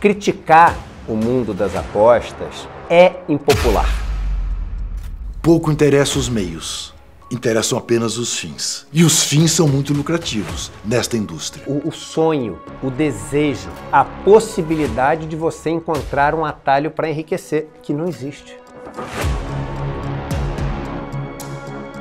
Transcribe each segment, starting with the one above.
Criticar o mundo das apostas é impopular. Pouco interessa os meios, interessam apenas os fins. E os fins são muito lucrativos nesta indústria. O, o sonho, o desejo, a possibilidade de você encontrar um atalho para enriquecer, que não existe.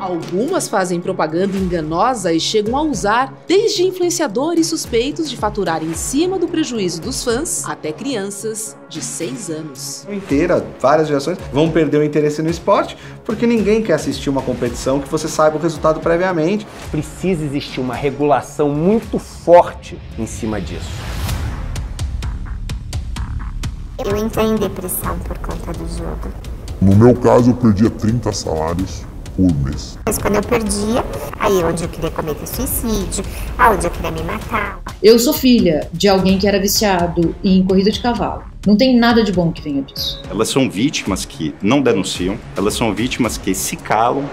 Algumas fazem propaganda enganosa e chegam a usar desde influenciadores suspeitos de faturar em cima do prejuízo dos fãs até crianças de 6 anos. Inteira, várias gerações vão perder o interesse no esporte porque ninguém quer assistir uma competição que você saiba o resultado previamente. Precisa existir uma regulação muito forte em cima disso. Eu entrei em depressão por conta do jogo. No meu caso, eu perdia 30 salários mas quando eu perdia, aí é onde eu queria cometer suicídio, aonde eu queria me matar. Eu sou filha de alguém que era viciado em corrida de cavalo. Não tem nada de bom que venha disso. Elas são vítimas que não denunciam, elas são vítimas que se calam.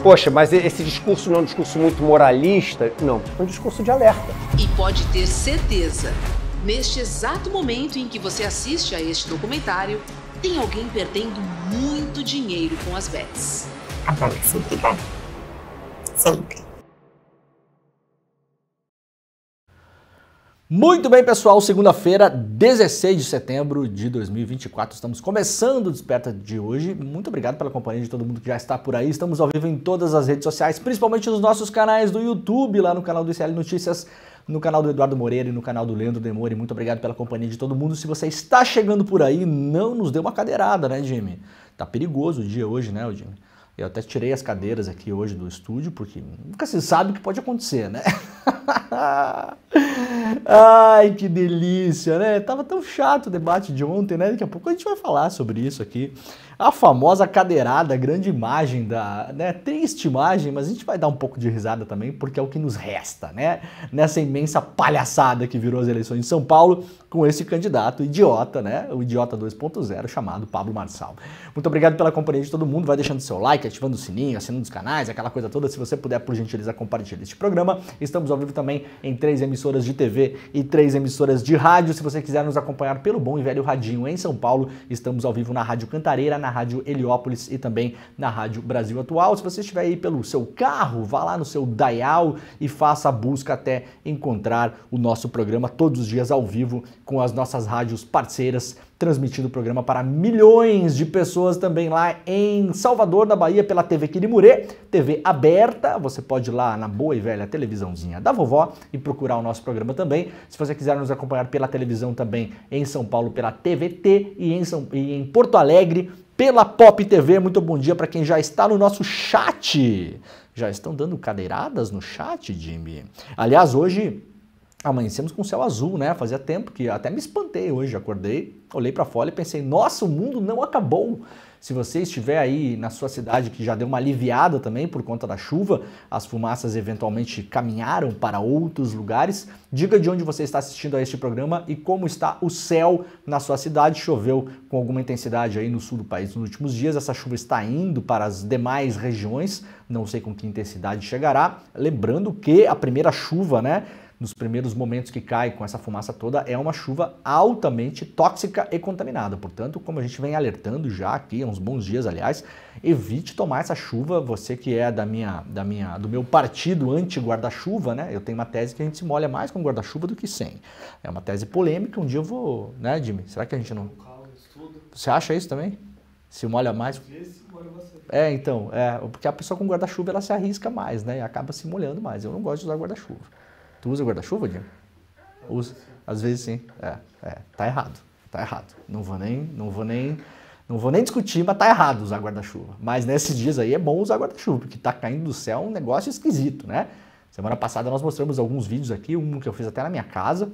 Poxa, mas esse discurso não é um discurso muito moralista, não, é um discurso de alerta. E pode ter certeza, neste exato momento em que você assiste a este documentário, tem alguém perdendo muito dinheiro com as bets. sempre Sempre. Muito bem, pessoal, segunda-feira, 16 de setembro de 2024. Estamos começando o Desperta de hoje. Muito obrigado pela companhia de todo mundo que já está por aí. Estamos ao vivo em todas as redes sociais, principalmente nos nossos canais do YouTube, lá no canal do ICL Notícias no canal do Eduardo Moreira e no canal do Leandro Demore. Muito obrigado pela companhia de todo mundo. Se você está chegando por aí, não nos dê uma cadeirada, né, Jimmy? Tá perigoso o dia hoje, né, Jimmy? Eu até tirei as cadeiras aqui hoje do estúdio, porque nunca se sabe o que pode acontecer, né? Ai, que delícia, né? Tava tão chato o debate de ontem, né? Daqui a pouco a gente vai falar sobre isso aqui. A famosa cadeirada, a grande imagem da, né, triste imagem, mas a gente vai dar um pouco de risada também, porque é o que nos resta, né? Nessa imensa palhaçada que virou as eleições de São Paulo com esse candidato idiota, né? O idiota 2.0 chamado Pablo Marçal. Muito obrigado pela companhia de todo mundo, vai deixando seu like, ativando o sininho, assinando os canais, aquela coisa toda. Se você puder, por gentileza, compartilhe este programa. Estamos ao vivo também em três emissoras de TV e três emissoras de rádio. Se você quiser nos acompanhar pelo bom e velho radinho em São Paulo, estamos ao vivo na Rádio Cantareira, na Rádio Heliópolis e também na Rádio Brasil Atual. Se você estiver aí pelo seu carro, vá lá no seu dial e faça a busca até encontrar o nosso programa todos os dias ao vivo com as nossas rádios parceiras transmitido o programa para milhões de pessoas também lá em Salvador, da Bahia, pela TV Quirimurê, TV aberta. Você pode ir lá na boa e velha televisãozinha da vovó e procurar o nosso programa também. Se você quiser nos acompanhar pela televisão também em São Paulo, pela TVT e em, São, e em Porto Alegre, pela Pop TV. Muito bom dia para quem já está no nosso chat. Já estão dando cadeiradas no chat, Jimmy? Aliás, hoje Amanhecemos com céu azul, né? Fazia tempo que até me espantei hoje. Acordei, olhei para fora e pensei: nossa, o mundo não acabou. Se você estiver aí na sua cidade que já deu uma aliviada também por conta da chuva, as fumaças eventualmente caminharam para outros lugares. Diga de onde você está assistindo a este programa e como está o céu na sua cidade. Choveu com alguma intensidade aí no sul do país nos últimos dias. Essa chuva está indo para as demais regiões. Não sei com que intensidade chegará. Lembrando que a primeira chuva, né? nos primeiros momentos que cai com essa fumaça toda, é uma chuva altamente tóxica e contaminada. Portanto, como a gente vem alertando já aqui há uns bons dias, aliás, evite tomar essa chuva. Você que é da minha, da minha, do meu partido anti-guarda-chuva, né? Eu tenho uma tese que a gente se molha mais com guarda-chuva do que sem. É uma tese polêmica. Um dia eu vou, né, Jimmy? Será que a gente não? Você acha isso também? Se molha mais? É, então, é, porque a pessoa com guarda-chuva ela se arrisca mais, né? E acaba se molhando mais. Eu não gosto de usar guarda-chuva. Tu usa guarda-chuva, Diego? Usa. Às vezes sim. É, é, tá errado. Tá errado. Não vou nem, não vou nem, não vou nem discutir, mas tá errado usar guarda-chuva. Mas nesses dias aí é bom usar guarda-chuva, porque tá caindo do céu um negócio esquisito, né? Semana passada nós mostramos alguns vídeos aqui, um que eu fiz até na minha casa,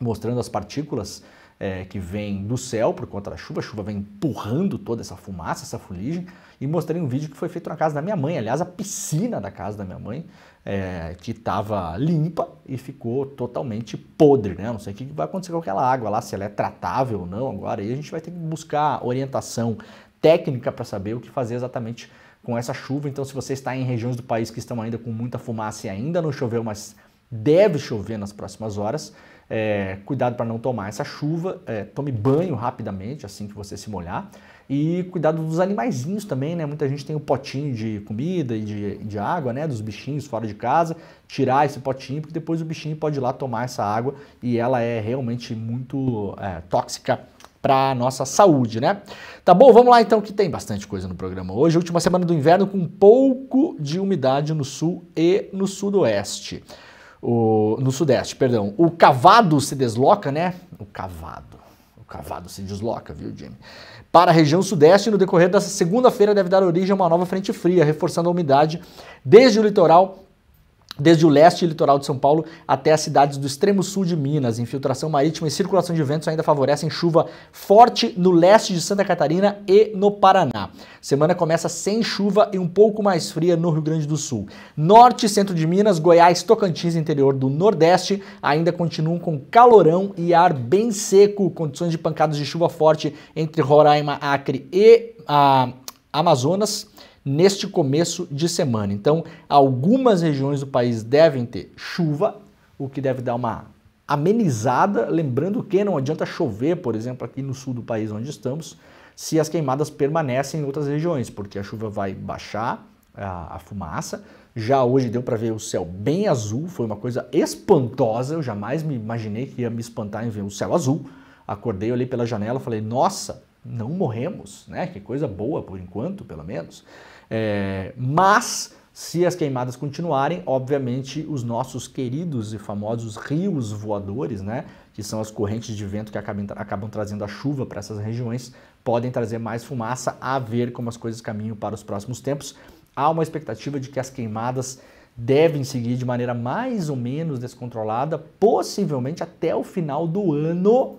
mostrando as partículas é, que vêm do céu por conta da chuva. A chuva vem empurrando toda essa fumaça, essa fuligem. E mostrei um vídeo que foi feito na casa da minha mãe, aliás, a piscina da casa da minha mãe, é, que estava limpa e ficou totalmente podre, né? Não sei o que vai acontecer com aquela água lá, se ela é tratável ou não agora. E a gente vai ter que buscar orientação técnica para saber o que fazer exatamente com essa chuva. Então, se você está em regiões do país que estão ainda com muita fumaça e ainda não choveu, mas deve chover nas próximas horas, é, cuidado para não tomar essa chuva. É, tome banho rapidamente assim que você se molhar. E cuidado dos animaizinhos também, né? Muita gente tem o um potinho de comida e de, de água, né? Dos bichinhos fora de casa. Tirar esse potinho, porque depois o bichinho pode ir lá tomar essa água e ela é realmente muito é, tóxica para nossa saúde, né? Tá bom, vamos lá então que tem bastante coisa no programa hoje. Última semana do inverno com um pouco de umidade no sul e no sudoeste. O, no sudeste, perdão. O cavado se desloca, né? O cavado cavado se desloca, viu, Jimmy? Para a região sudeste, no decorrer dessa segunda-feira, deve dar origem a uma nova frente fria, reforçando a umidade desde o litoral Desde o leste e litoral de São Paulo até as cidades do extremo sul de Minas, infiltração marítima e circulação de ventos ainda favorecem chuva forte no leste de Santa Catarina e no Paraná. Semana começa sem chuva e um pouco mais fria no Rio Grande do Sul. Norte, centro de Minas, Goiás, Tocantins, interior do Nordeste ainda continuam com calorão e ar bem seco, condições de pancadas de chuva forte entre Roraima, Acre e a, ah, Amazonas neste começo de semana. Então, algumas regiões do país devem ter chuva, o que deve dar uma amenizada, lembrando que não adianta chover, por exemplo, aqui no sul do país onde estamos, se as queimadas permanecem em outras regiões, porque a chuva vai baixar a, a fumaça. Já hoje deu para ver o céu bem azul, foi uma coisa espantosa, eu jamais me imaginei que ia me espantar em ver o céu azul. Acordei, olhei pela janela, falei: "Nossa, não morremos, né? Que coisa boa por enquanto, pelo menos". É, mas se as queimadas continuarem, obviamente os nossos queridos e famosos rios voadores, né, que são as correntes de vento que acabam, acabam trazendo a chuva para essas regiões, podem trazer mais fumaça a ver como as coisas caminham para os próximos tempos. Há uma expectativa de que as queimadas devem seguir de maneira mais ou menos descontrolada, possivelmente até o final do ano,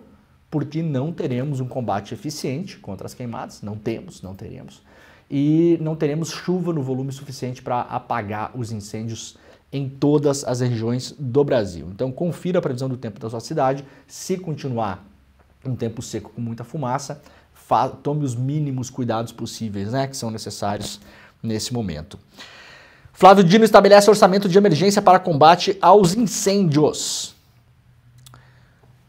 porque não teremos um combate eficiente contra as queimadas, não temos, não teremos e não teremos chuva no volume suficiente para apagar os incêndios em todas as regiões do Brasil. Então confira a previsão do tempo da sua cidade. Se continuar um tempo seco com muita fumaça, tome os mínimos cuidados possíveis, né, que são necessários nesse momento. Flávio Dino estabelece orçamento de emergência para combate aos incêndios.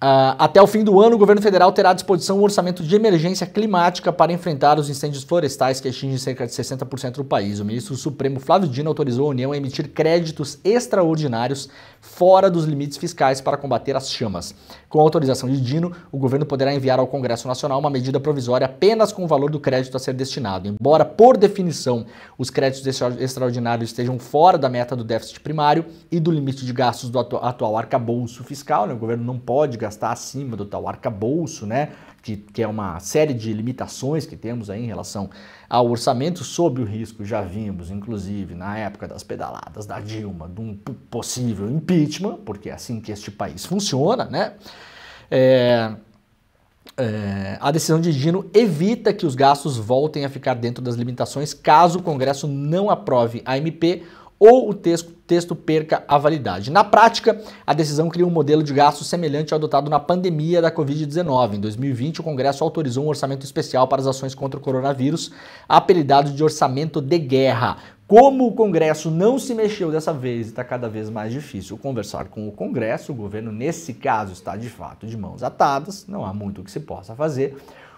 Uh, até o fim do ano, o governo federal terá à disposição um orçamento de emergência climática para enfrentar os incêndios florestais que atingem cerca de 60% do país. O ministro Supremo Flávio Dino autorizou a União a emitir créditos extraordinários fora dos limites fiscais para combater as chamas. Com a autorização de Dino, o governo poderá enviar ao Congresso Nacional uma medida provisória apenas com o valor do crédito a ser destinado. Embora, por definição, os créditos extraordinários estejam fora da meta do déficit primário e do limite de gastos do atual arcabouço fiscal, né? o governo não pode gastar gastar acima do tal arcabouço, né? Que, que é uma série de limitações que temos aí em relação ao orçamento sob o risco, já vimos, inclusive, na época das pedaladas da Dilma, de um possível impeachment, porque é assim que este país funciona, né? É, é, a decisão de Dino evita que os gastos voltem a ficar dentro das limitações caso o Congresso não aprove a MP ou o texto texto perca a validade. Na prática, a decisão cria um modelo de gasto semelhante ao adotado na pandemia da Covid-19. Em 2020, o Congresso autorizou um orçamento especial para as ações contra o coronavírus, apelidado de orçamento de guerra. Como o Congresso não se mexeu dessa vez e está cada vez mais difícil conversar com o Congresso, o governo, nesse caso, está de fato de mãos atadas, não há muito o que se possa fazer.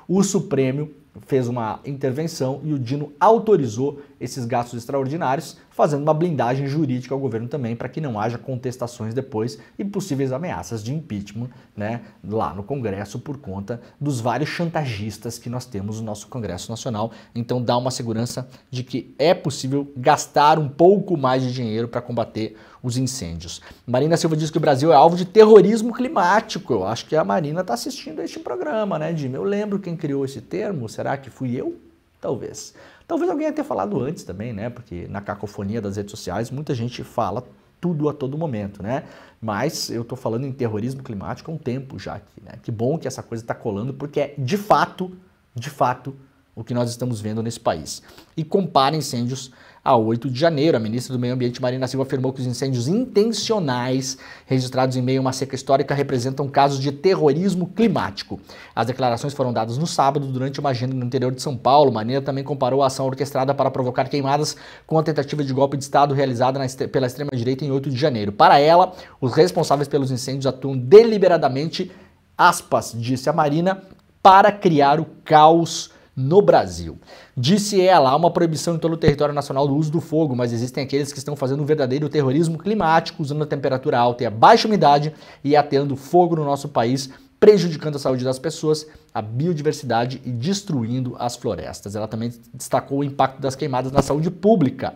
O Supremo fez uma intervenção e o Dino autorizou esses gastos extraordinários, fazendo uma blindagem jurídica ao governo também para que não haja contestações depois e possíveis ameaças de impeachment né, lá no Congresso por conta dos vários chantagistas que nós temos no nosso Congresso Nacional. Então dá uma segurança de que é possível gastar um pouco mais de dinheiro para combater os incêndios. Marina Silva diz que o Brasil é alvo de terrorismo climático. Eu acho que a Marina está assistindo a este programa, né, Jim? Eu lembro quem criou esse termo. Será que fui eu? Talvez. Talvez alguém tenha falado antes também, né? Porque na cacofonia das redes sociais muita gente fala tudo a todo momento, né? Mas eu estou falando em terrorismo climático há um tempo já aqui, né? Que bom que essa coisa está colando, porque é de fato, de fato, o que nós estamos vendo nesse país. E compara incêndios a 8 de janeiro. A ministra do Meio Ambiente, Marina Silva, afirmou que os incêndios intencionais registrados em meio a uma seca histórica representam casos de terrorismo climático. As declarações foram dadas no sábado durante uma agenda no interior de São Paulo. Marina também comparou a ação orquestrada para provocar queimadas com a tentativa de golpe de Estado realizada est pela extrema-direita em 8 de janeiro. Para ela, os responsáveis pelos incêndios atuam deliberadamente aspas, disse a Marina, para criar o caos no Brasil. Disse ela, há uma proibição em todo o território nacional do uso do fogo, mas existem aqueles que estão fazendo um verdadeiro terrorismo climático, usando a temperatura alta e a baixa umidade e ateando fogo no nosso país, prejudicando a saúde das pessoas, a biodiversidade e destruindo as florestas. Ela também destacou o impacto das queimadas na saúde pública.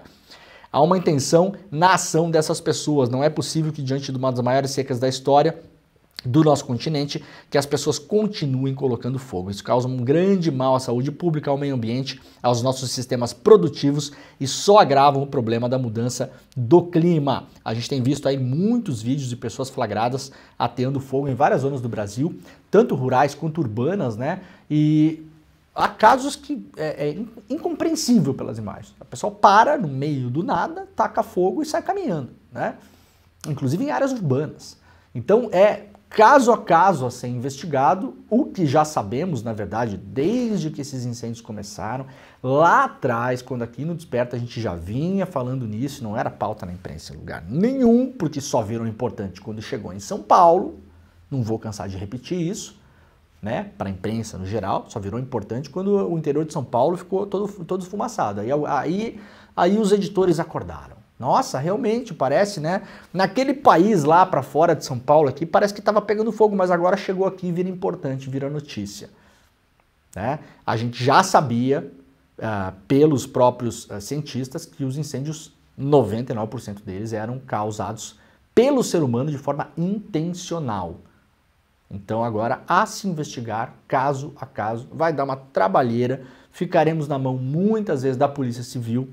Há uma intenção na ação dessas pessoas. Não é possível que, diante de uma das maiores secas da história, do nosso continente, que as pessoas continuem colocando fogo. Isso causa um grande mal à saúde pública, ao meio ambiente, aos nossos sistemas produtivos e só agrava o problema da mudança do clima. A gente tem visto aí muitos vídeos de pessoas flagradas ateando fogo em várias zonas do Brasil, tanto rurais quanto urbanas, né? E há casos que é, é incompreensível pelas imagens. a pessoa para no meio do nada, taca fogo e sai caminhando, né? Inclusive em áreas urbanas. Então é caso a caso a ser investigado, o que já sabemos, na verdade, desde que esses incêndios começaram, lá atrás, quando aqui no Desperta a gente já vinha falando nisso, não era pauta na imprensa em lugar nenhum, porque só viram importante quando chegou em São Paulo, não vou cansar de repetir isso, né, para a imprensa no geral, só virou importante quando o interior de São Paulo ficou todo, todo esfumaçado. Aí, aí, aí os editores acordaram. Nossa, realmente, parece, né? Naquele país lá para fora de São Paulo aqui, parece que estava pegando fogo, mas agora chegou aqui e vira importante, vira notícia. Né? A gente já sabia, uh, pelos próprios uh, cientistas, que os incêndios, 99% deles, eram causados pelo ser humano de forma intencional. Então agora a se investigar caso a caso, vai dar uma trabalheira, ficaremos na mão muitas vezes da Polícia Civil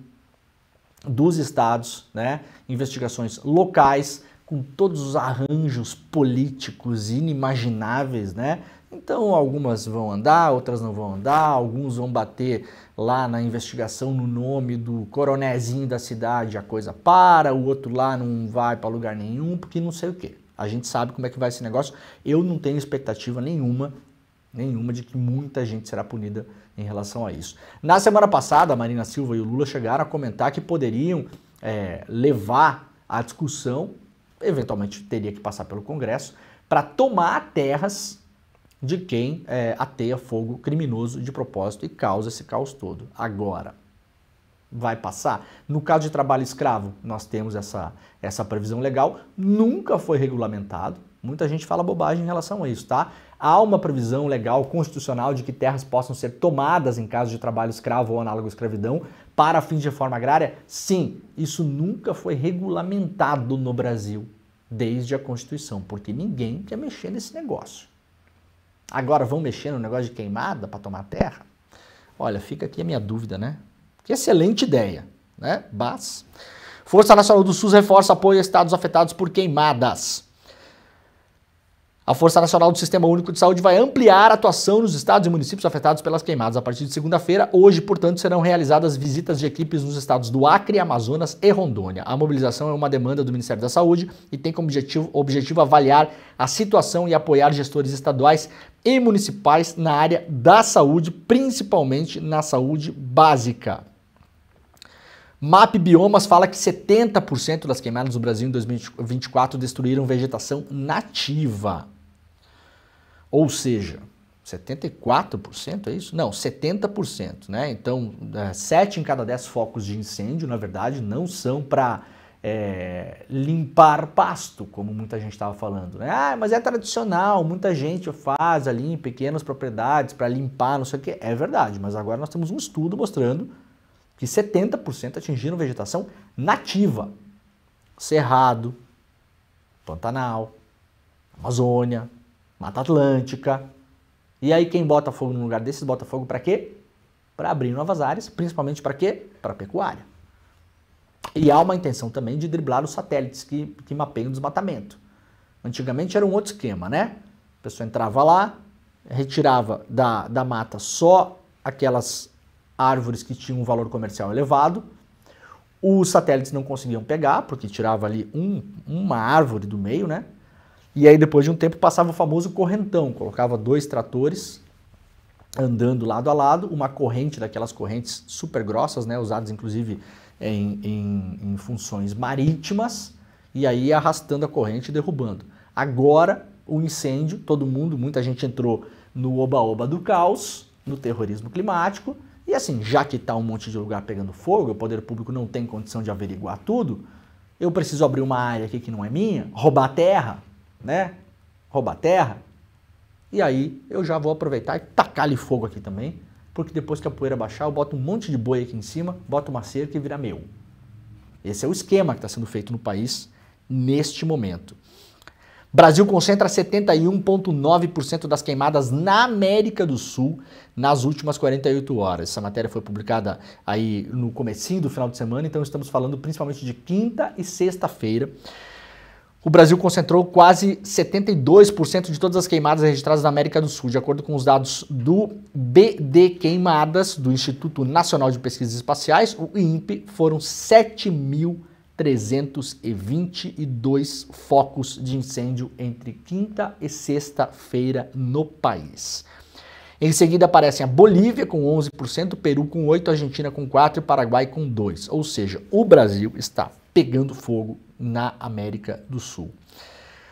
dos estados, né? investigações locais, com todos os arranjos políticos inimagináveis, né? Então algumas vão andar, outras não vão andar, alguns vão bater lá na investigação no nome do coronezinho da cidade, a coisa para, o outro lá não vai para lugar nenhum, porque não sei o quê. A gente sabe como é que vai esse negócio. Eu não tenho expectativa nenhuma nenhuma de que muita gente será punida em relação a isso. Na semana passada, a Marina Silva e o Lula chegaram a comentar que poderiam é, levar a discussão, eventualmente teria que passar pelo Congresso, para tomar terras de quem é, ateia fogo criminoso de propósito e causa esse caos todo. Agora, vai passar? No caso de trabalho escravo, nós temos essa, essa previsão legal, nunca foi regulamentado. Muita gente fala bobagem em relação a isso, tá? há uma previsão legal constitucional de que terras possam ser tomadas em caso de trabalho escravo ou análogo à escravidão para fins de reforma agrária? Sim, isso nunca foi regulamentado no Brasil desde a Constituição, porque ninguém quer mexer nesse negócio. Agora vão mexer no negócio de queimada para tomar terra? Olha, fica aqui a minha dúvida, né? Que excelente ideia, né? Bas? Força Nacional do SUS reforça apoio a estados afetados por queimadas. A Força Nacional do Sistema Único de Saúde vai ampliar a atuação nos estados e municípios afetados pelas queimadas a partir de segunda-feira. Hoje, portanto, serão realizadas visitas de equipes nos estados do Acre, Amazonas e Rondônia. A mobilização é uma demanda do Ministério da Saúde e tem como objetivo, objetivo avaliar a situação e apoiar gestores estaduais e municipais na área da saúde, principalmente na saúde básica. MAP Biomas fala que 70% das queimadas do Brasil em 2024 destruíram vegetação nativa. Ou seja, 74% é isso? Não, 70%, né? Então, 7 é, em cada 10 focos de incêndio, na verdade, não são para é, limpar pasto, como muita gente estava falando. Né? Ah, mas é tradicional, muita gente faz ali em pequenas propriedades para limpar, não sei o quê. É verdade, mas agora nós temos um estudo mostrando que 70% atingiram vegetação nativa. Cerrado, Pantanal, Amazônia, Mata Atlântica. E aí quem bota fogo num lugar desses bota fogo para quê? Para abrir novas áreas, principalmente para quê? Para pecuária. E há uma intenção também de driblar os satélites que, que mapeiam o desmatamento. Antigamente era um outro esquema, né? A pessoa entrava lá, retirava da, da mata só aquelas árvores que tinham um valor comercial elevado. Os satélites não conseguiam pegar, porque tirava ali um, uma árvore do meio, né? E aí, depois de um tempo, passava o famoso correntão, colocava dois tratores andando lado a lado, uma corrente daquelas correntes super grossas, né, usadas inclusive em, em, em funções marítimas, e aí arrastando a corrente e derrubando. Agora, o incêndio, todo mundo, muita gente entrou no oba-oba do caos, no terrorismo climático, e assim, já que está um monte de lugar pegando fogo, o poder público não tem condição de averiguar tudo, eu preciso abrir uma área aqui que não é minha, roubar terra, né? Rouba terra. E aí eu já vou aproveitar e tacar-lhe fogo aqui também, porque depois que a poeira baixar, eu boto um monte de boi aqui em cima, boto uma cerca e vira meu. Esse é o esquema que está sendo feito no país neste momento. Brasil concentra 71,9% das queimadas na América do Sul nas últimas 48 horas. Essa matéria foi publicada aí no comecinho do final de semana, então estamos falando principalmente de quinta e sexta-feira o Brasil concentrou quase 72% de todas as queimadas registradas na América do Sul, de acordo com os dados do BD Queimadas, do Instituto Nacional de Pesquisas Espaciais, o INPE, foram 7.322 focos de incêndio entre quinta e sexta-feira no país. Em seguida aparecem a Bolívia com 11%, Peru com 8%, Argentina com 4% e Paraguai com 2%. Ou seja, o Brasil está pegando fogo na América do Sul.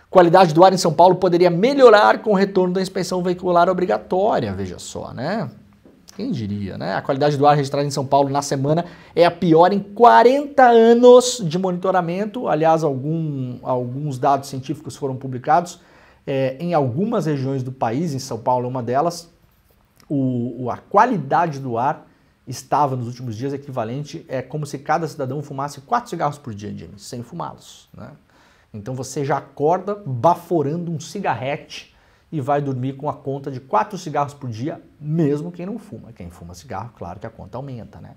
Qualidade do ar em São Paulo poderia melhorar com o retorno da inspeção veicular obrigatória, veja só, né? Quem diria, né? A qualidade do ar registrada em São Paulo na semana é a pior em 40 anos de monitoramento. Aliás, algum, alguns dados científicos foram publicados é, em algumas regiões do país, em São Paulo é uma delas. O, a qualidade do ar estava nos últimos dias equivalente é como se cada cidadão fumasse quatro cigarros por dia, Jimmy, sem fumá-los. Né? Então você já acorda baforando um cigarrete e vai dormir com a conta de quatro cigarros por dia, mesmo quem não fuma. Quem fuma cigarro, claro que a conta aumenta, né?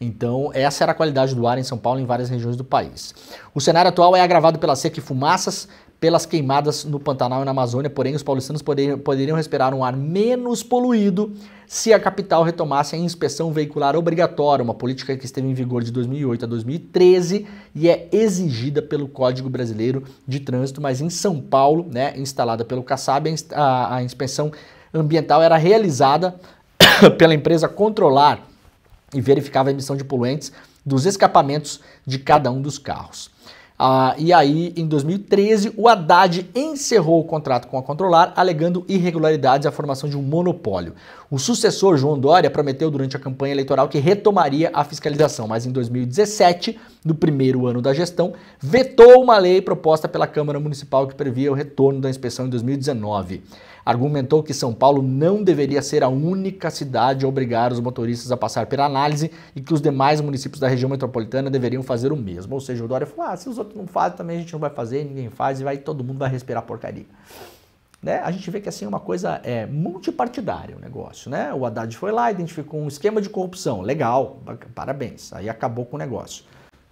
Então, essa era a qualidade do ar em São Paulo e em várias regiões do país. O cenário atual é agravado pela seca e fumaças, pelas queimadas no Pantanal e na Amazônia, porém os paulistanos poderiam, poderiam respirar um ar menos poluído se a capital retomasse a inspeção veicular obrigatória, uma política que esteve em vigor de 2008 a 2013 e é exigida pelo Código Brasileiro de Trânsito, mas em São Paulo, né, instalada pelo Kassab, a, a inspeção ambiental era realizada pela empresa Controlar e verificava a emissão de poluentes dos escapamentos de cada um dos carros. Ah, e aí, em 2013, o Haddad encerrou o contrato com a Controlar, alegando irregularidades à formação de um monopólio. O sucessor, João Dória, prometeu durante a campanha eleitoral que retomaria a fiscalização, mas em 2017, no primeiro ano da gestão, vetou uma lei proposta pela Câmara Municipal que previa o retorno da inspeção em 2019 argumentou que São Paulo não deveria ser a única cidade a obrigar os motoristas a passar pela análise e que os demais municípios da região metropolitana deveriam fazer o mesmo. Ou seja, o Dória falou: ah, se os outros não fazem, também a gente não vai fazer, ninguém faz e vai, todo mundo vai respirar porcaria. Né? A gente vê que assim é uma coisa é, multipartidária o negócio, né? O Haddad foi lá, identificou um esquema de corrupção, legal, parabéns, aí acabou com o negócio.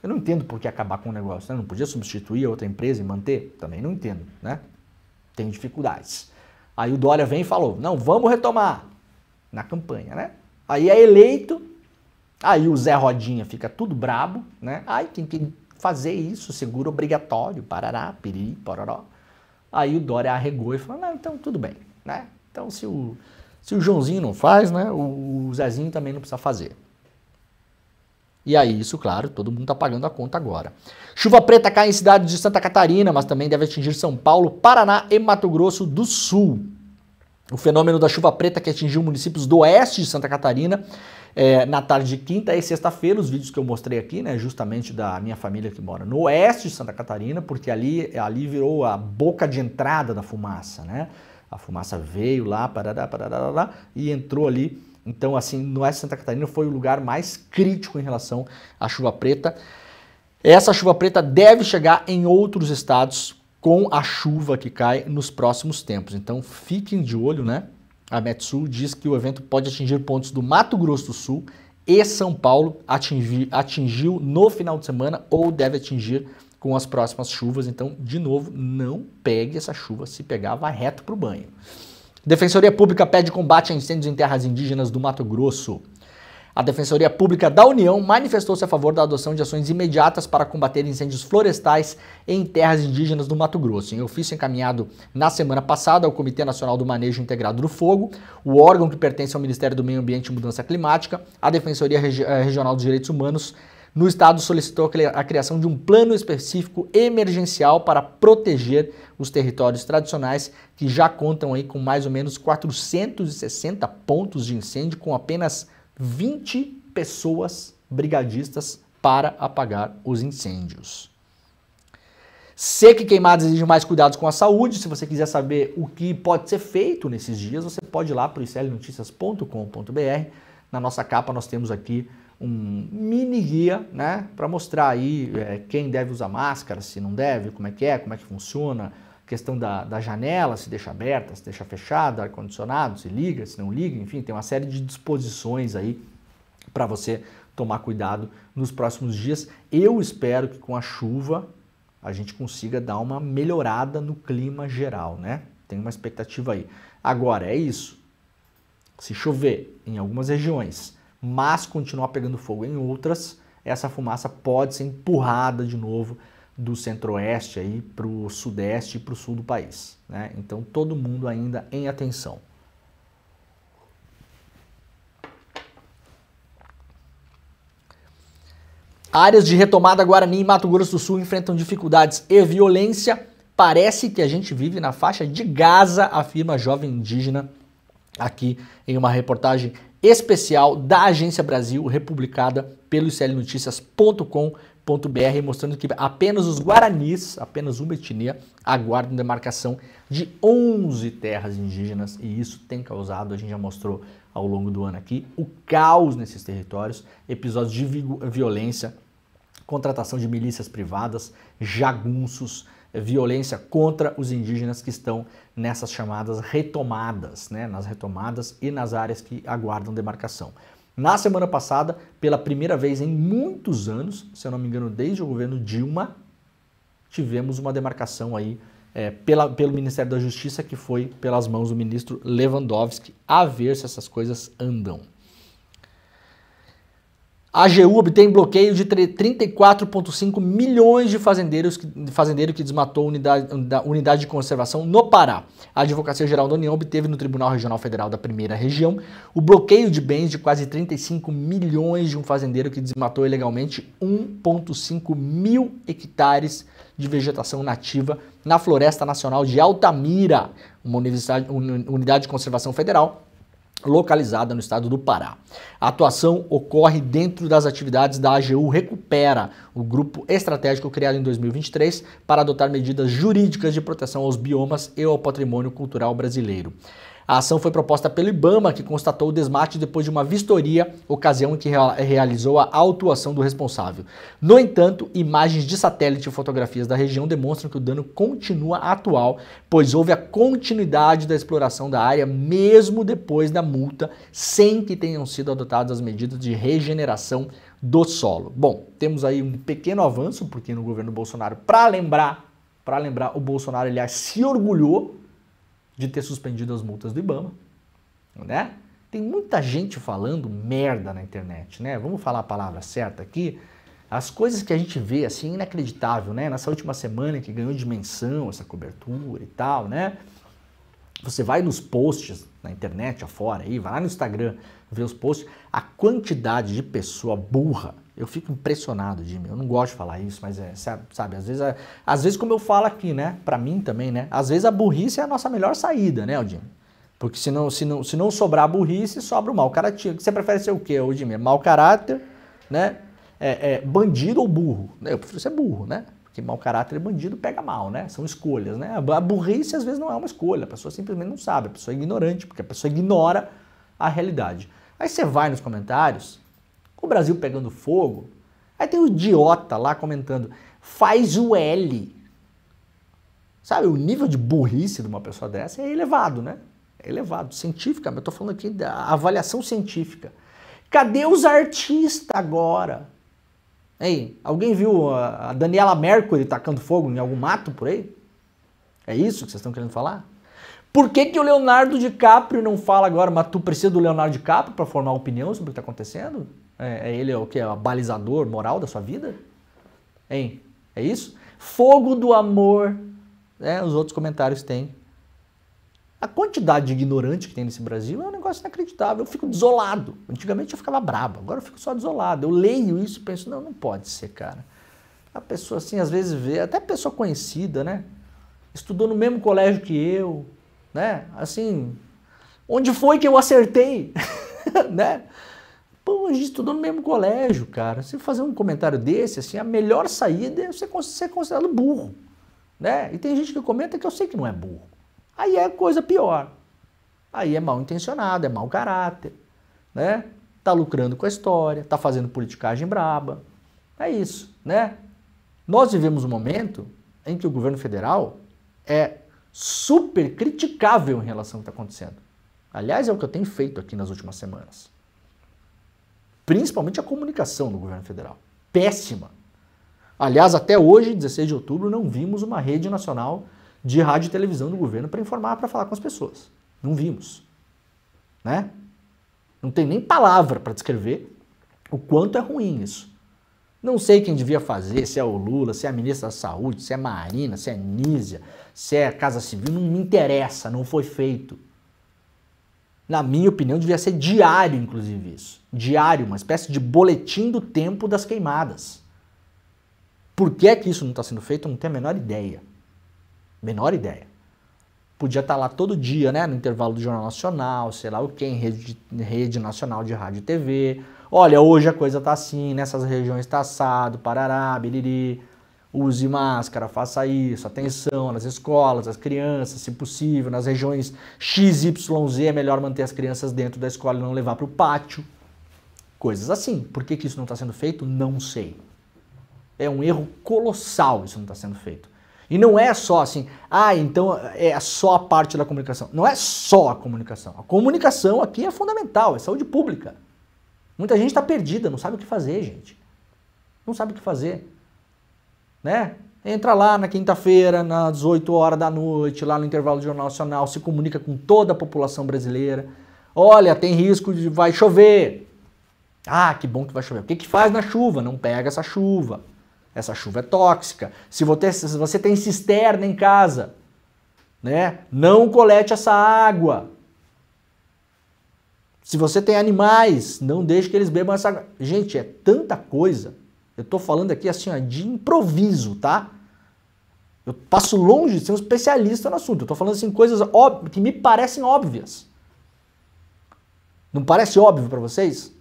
Eu não entendo por que acabar com o negócio, né? Não podia substituir a outra empresa e manter? Também não entendo, né? Tem dificuldades. Aí o Dória vem e falou: não, vamos retomar na campanha, né? Aí é eleito, aí o Zé Rodinha fica tudo brabo, né? Aí tem que fazer isso, seguro obrigatório, parará, piri, pororó. Aí o Dória arregou e falou: não, então tudo bem, né? Então se o, se o Joãozinho não faz, né? O, o Zezinho também não precisa fazer. E aí, isso, claro, todo mundo está pagando a conta agora. Chuva preta cai em cidades de Santa Catarina, mas também deve atingir São Paulo, Paraná e Mato Grosso do Sul. O fenômeno da chuva preta que atingiu municípios do oeste de Santa Catarina é, na tarde de quinta e sexta-feira, os vídeos que eu mostrei aqui, né, justamente da minha família que mora no oeste de Santa Catarina, porque ali, ali virou a boca de entrada da fumaça, né? A fumaça veio lá, parará, parará, lá, e entrou ali então, assim, no oeste Santa Catarina foi o lugar mais crítico em relação à chuva preta. Essa chuva preta deve chegar em outros estados com a chuva que cai nos próximos tempos. Então, fiquem de olho, né? A Metsul diz que o evento pode atingir pontos do Mato Grosso do Sul e São Paulo atingir, atingiu no final de semana ou deve atingir com as próximas chuvas. Então, de novo, não pegue essa chuva. Se pegar, vai reto para o banho. Defensoria Pública pede combate a incêndios em terras indígenas do Mato Grosso. A Defensoria Pública da União manifestou-se a favor da adoção de ações imediatas para combater incêndios florestais em terras indígenas do Mato Grosso. Em ofício encaminhado na semana passada ao Comitê Nacional do Manejo Integrado do Fogo, o órgão que pertence ao Ministério do Meio Ambiente e Mudança Climática, a Defensoria Regi eh, Regional dos Direitos Humanos no estado solicitou a criação de um plano específico emergencial para proteger os territórios tradicionais que já contam aí com mais ou menos 460 pontos de incêndio com apenas 20 pessoas brigadistas para apagar os incêndios. Seca e queimadas exigem mais cuidados com a saúde. Se você quiser saber o que pode ser feito nesses dias, você pode ir lá para o icelnoticias.com.br. Na nossa capa nós temos aqui um mini guia, né, para mostrar aí é, quem deve usar máscara, se não deve, como é que é, como é que funciona, questão da, da janela, se deixa aberta, se deixa fechada, ar-condicionado, se liga, se não liga, enfim, tem uma série de disposições aí para você tomar cuidado nos próximos dias. Eu espero que com a chuva a gente consiga dar uma melhorada no clima geral, né? Tem uma expectativa aí. Agora, é isso. Se chover em algumas regiões, mas continuar pegando fogo em outras, essa fumaça pode ser empurrada de novo do centro-oeste aí para o sudeste e para o sul do país. Né? Então todo mundo ainda em atenção. Áreas de retomada Guarani e Mato Grosso do Sul enfrentam dificuldades e violência. Parece que a gente vive na faixa de Gaza, afirma jovem indígena aqui em uma reportagem especial da Agência Brasil, republicada pelo ICLNoticias.com .br mostrando que apenas os guaranis, apenas uma etnia, aguardam demarcação de 11 terras indígenas e isso tem causado, a gente já mostrou ao longo do ano aqui, o caos nesses territórios, episódios de violência, contratação de milícias privadas, jagunços, violência contra os indígenas que estão nessas chamadas retomadas, né, nas retomadas e nas áreas que aguardam demarcação. Na semana passada, pela primeira vez em muitos anos, se eu não me engano, desde o governo Dilma, tivemos uma demarcação aí é, pela, pelo Ministério da Justiça que foi pelas mãos do ministro Lewandowski, a ver se essas coisas andam. A AGU obtém bloqueio de 34,5 milhões de fazendeiros que, fazendeiro que desmatou unidade, unidade de conservação no Pará. A Advocacia Geral da União obteve no Tribunal Regional Federal da Primeira Região o bloqueio de bens de quase 35 milhões de um fazendeiro que desmatou ilegalmente 1,5 mil hectares de vegetação nativa na Floresta Nacional de Altamira, uma unidade de conservação federal localizada no estado do Pará. A atuação ocorre dentro das atividades da AGU Recupera, o grupo estratégico criado em 2023 para adotar medidas jurídicas de proteção aos biomas e ao patrimônio cultural brasileiro. A ação foi proposta pelo IBAMA, que constatou o desmate depois de uma vistoria, ocasião em que realizou a autuação do responsável. No entanto, imagens de satélite e fotografias da região demonstram que o dano continua atual, pois houve a continuidade da exploração da área mesmo depois da multa, sem que tenham sido adotadas as medidas de regeneração do solo. Bom, temos aí um pequeno avanço, porque no governo Bolsonaro, para lembrar, para lembrar, o Bolsonaro, aliás, se orgulhou de ter suspendido as multas do IBAMA, né? Tem muita gente falando merda na internet, né? Vamos falar a palavra certa aqui. As coisas que a gente vê assim inacreditável, né? Nessa última semana que ganhou dimensão essa cobertura e tal, né? Você vai nos posts na internet afora aí, vai lá no Instagram ver os posts, a quantidade de pessoa burra eu fico impressionado, Jimmy. Eu não gosto de falar isso, mas é, sabe, às vezes, às vezes como eu falo aqui, né, para mim também, né? Às vezes a burrice é a nossa melhor saída, né, Jimmy? Porque se não, se não, se não sobrar a burrice, sobra o mau caráter. Você prefere ser o quê, Jimmy? É mau caráter, né? É, é, bandido ou burro? Eu prefiro ser burro, né? Porque mau caráter e bandido pega mal, né? São escolhas, né? A burrice às vezes não é uma escolha, a pessoa simplesmente não sabe, a pessoa é ignorante, porque a pessoa ignora a realidade. Aí você vai nos comentários, o Brasil pegando fogo. Aí tem o idiota lá comentando, faz o L. Sabe, o nível de burrice de uma pessoa dessa é elevado, né? É elevado, científica, mas eu tô falando aqui da avaliação científica. Cadê os artistas agora? Ei, alguém viu a Daniela Mercury tacando fogo em algum mato por aí? É isso que vocês estão querendo falar? Por que, que o Leonardo DiCaprio não fala agora, mas tu precisa do Leonardo DiCaprio para formar opinião sobre o que está acontecendo? É, é ele o que é o é balizador moral da sua vida? Hein? É isso? Fogo do amor. Né? Os outros comentários têm. A quantidade de ignorante que tem nesse Brasil é um negócio inacreditável. Eu fico desolado. Antigamente eu ficava brabo, agora eu fico só desolado. Eu leio isso e penso, não, não pode ser, cara. A pessoa assim, às vezes vê, até pessoa conhecida, né? Estudou no mesmo colégio que eu, né? Assim, onde foi que eu acertei? né? Pô, a gente estudou no mesmo colégio, cara. Você fazer um comentário desse, assim, a melhor saída é você ser considerado burro. Né? E tem gente que comenta que eu sei que não é burro. Aí é coisa pior. Aí é mal intencionado, é mau caráter. Né? Tá lucrando com a história, tá fazendo politicagem braba. É isso, né? Nós vivemos um momento em que o governo federal é super criticável em relação ao que está acontecendo. Aliás, é o que eu tenho feito aqui nas últimas semanas principalmente a comunicação do governo federal. Péssima. Aliás, até hoje, 16 de outubro, não vimos uma rede nacional de rádio e televisão do governo para informar, para falar com as pessoas. Não vimos. Né? Não tem nem palavra para descrever o quanto é ruim isso. Não sei quem devia fazer, se é o Lula, se é a ministra da Saúde, se é Marina, se é Nízia, se é a Casa Civil, não me interessa, não foi feito. Na minha opinião, devia ser diário, inclusive, isso. Diário, uma espécie de boletim do tempo das queimadas. Por que é que isso não está sendo feito? Eu não tenho a menor ideia. Menor ideia. Podia estar tá lá todo dia, né? No intervalo do Jornal Nacional, sei lá o quê, em rede, rede nacional de rádio e TV. Olha, hoje a coisa tá assim, nessas regiões tá assado, parará, biriri use máscara, faça isso, atenção nas escolas, as crianças, se possível, nas regiões X, Y, Z é melhor manter as crianças dentro da escola e não levar para o pátio. Coisas assim. Por que, que isso não está sendo feito? Não sei. É um erro colossal isso não está sendo feito. E não é só assim, ah, então é só a parte da comunicação. Não é só a comunicação. A comunicação aqui é fundamental, é saúde pública. Muita gente está perdida, não sabe o que fazer, gente. Não sabe o que fazer né? Entra lá na quinta-feira, nas 8 horas da noite, lá no intervalo do Jornal Nacional, se comunica com toda a população brasileira. Olha, tem risco de vai chover. Ah, que bom que vai chover. O que, que faz na chuva? Não pega essa chuva. Essa chuva é tóxica. Se você, se você tem cisterna em casa, né? Não colete essa água. Se você tem animais, não deixe que eles bebam essa água. Gente, é tanta coisa eu estou falando aqui assim, ó, de improviso, tá? Eu passo longe de ser um especialista no assunto. Eu estou falando assim coisas que me parecem óbvias. Não parece óbvio para vocês?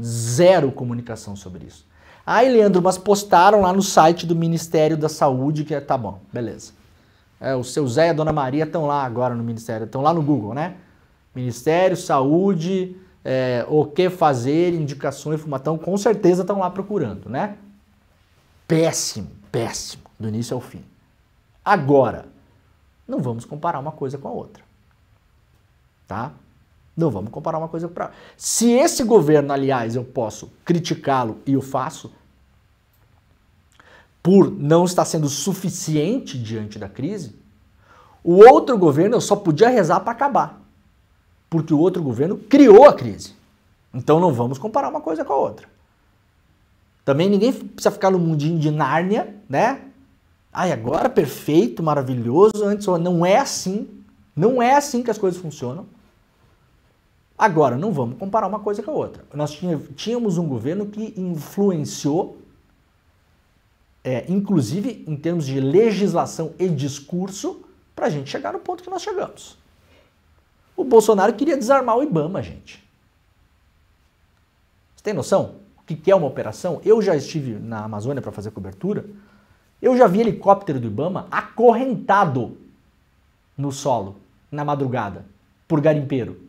Zero comunicação sobre isso. Aí, Leandro, mas postaram lá no site do Ministério da Saúde que é, tá bom, beleza. É, o seu Zé e a Dona Maria estão lá agora no Ministério, estão lá no Google, né? Ministério, Saúde, é, o que fazer, indicações, fumatão, com certeza estão lá procurando, né? Péssimo, péssimo, do início ao fim. Agora, não vamos comparar uma coisa com a outra, tá? Não vamos comparar uma coisa com a outra. Se esse governo, aliás, eu posso criticá-lo e o faço por não estar sendo suficiente diante da crise, o outro governo eu só podia rezar para acabar porque o outro governo criou a crise. Então não vamos comparar uma coisa com a outra. Também ninguém precisa ficar no mundinho de Nárnia, né? Ai, agora perfeito, maravilhoso, antes não é assim. Não é assim que as coisas funcionam. Agora, não vamos comparar uma coisa com a outra. Nós tínhamos um governo que influenciou, é, inclusive em termos de legislação e discurso, para a gente chegar no ponto que nós chegamos. O Bolsonaro queria desarmar o Ibama, gente. Você tem noção? O que é uma operação? Eu já estive na Amazônia para fazer cobertura. Eu já vi helicóptero do Ibama acorrentado no solo, na madrugada, por garimpeiro.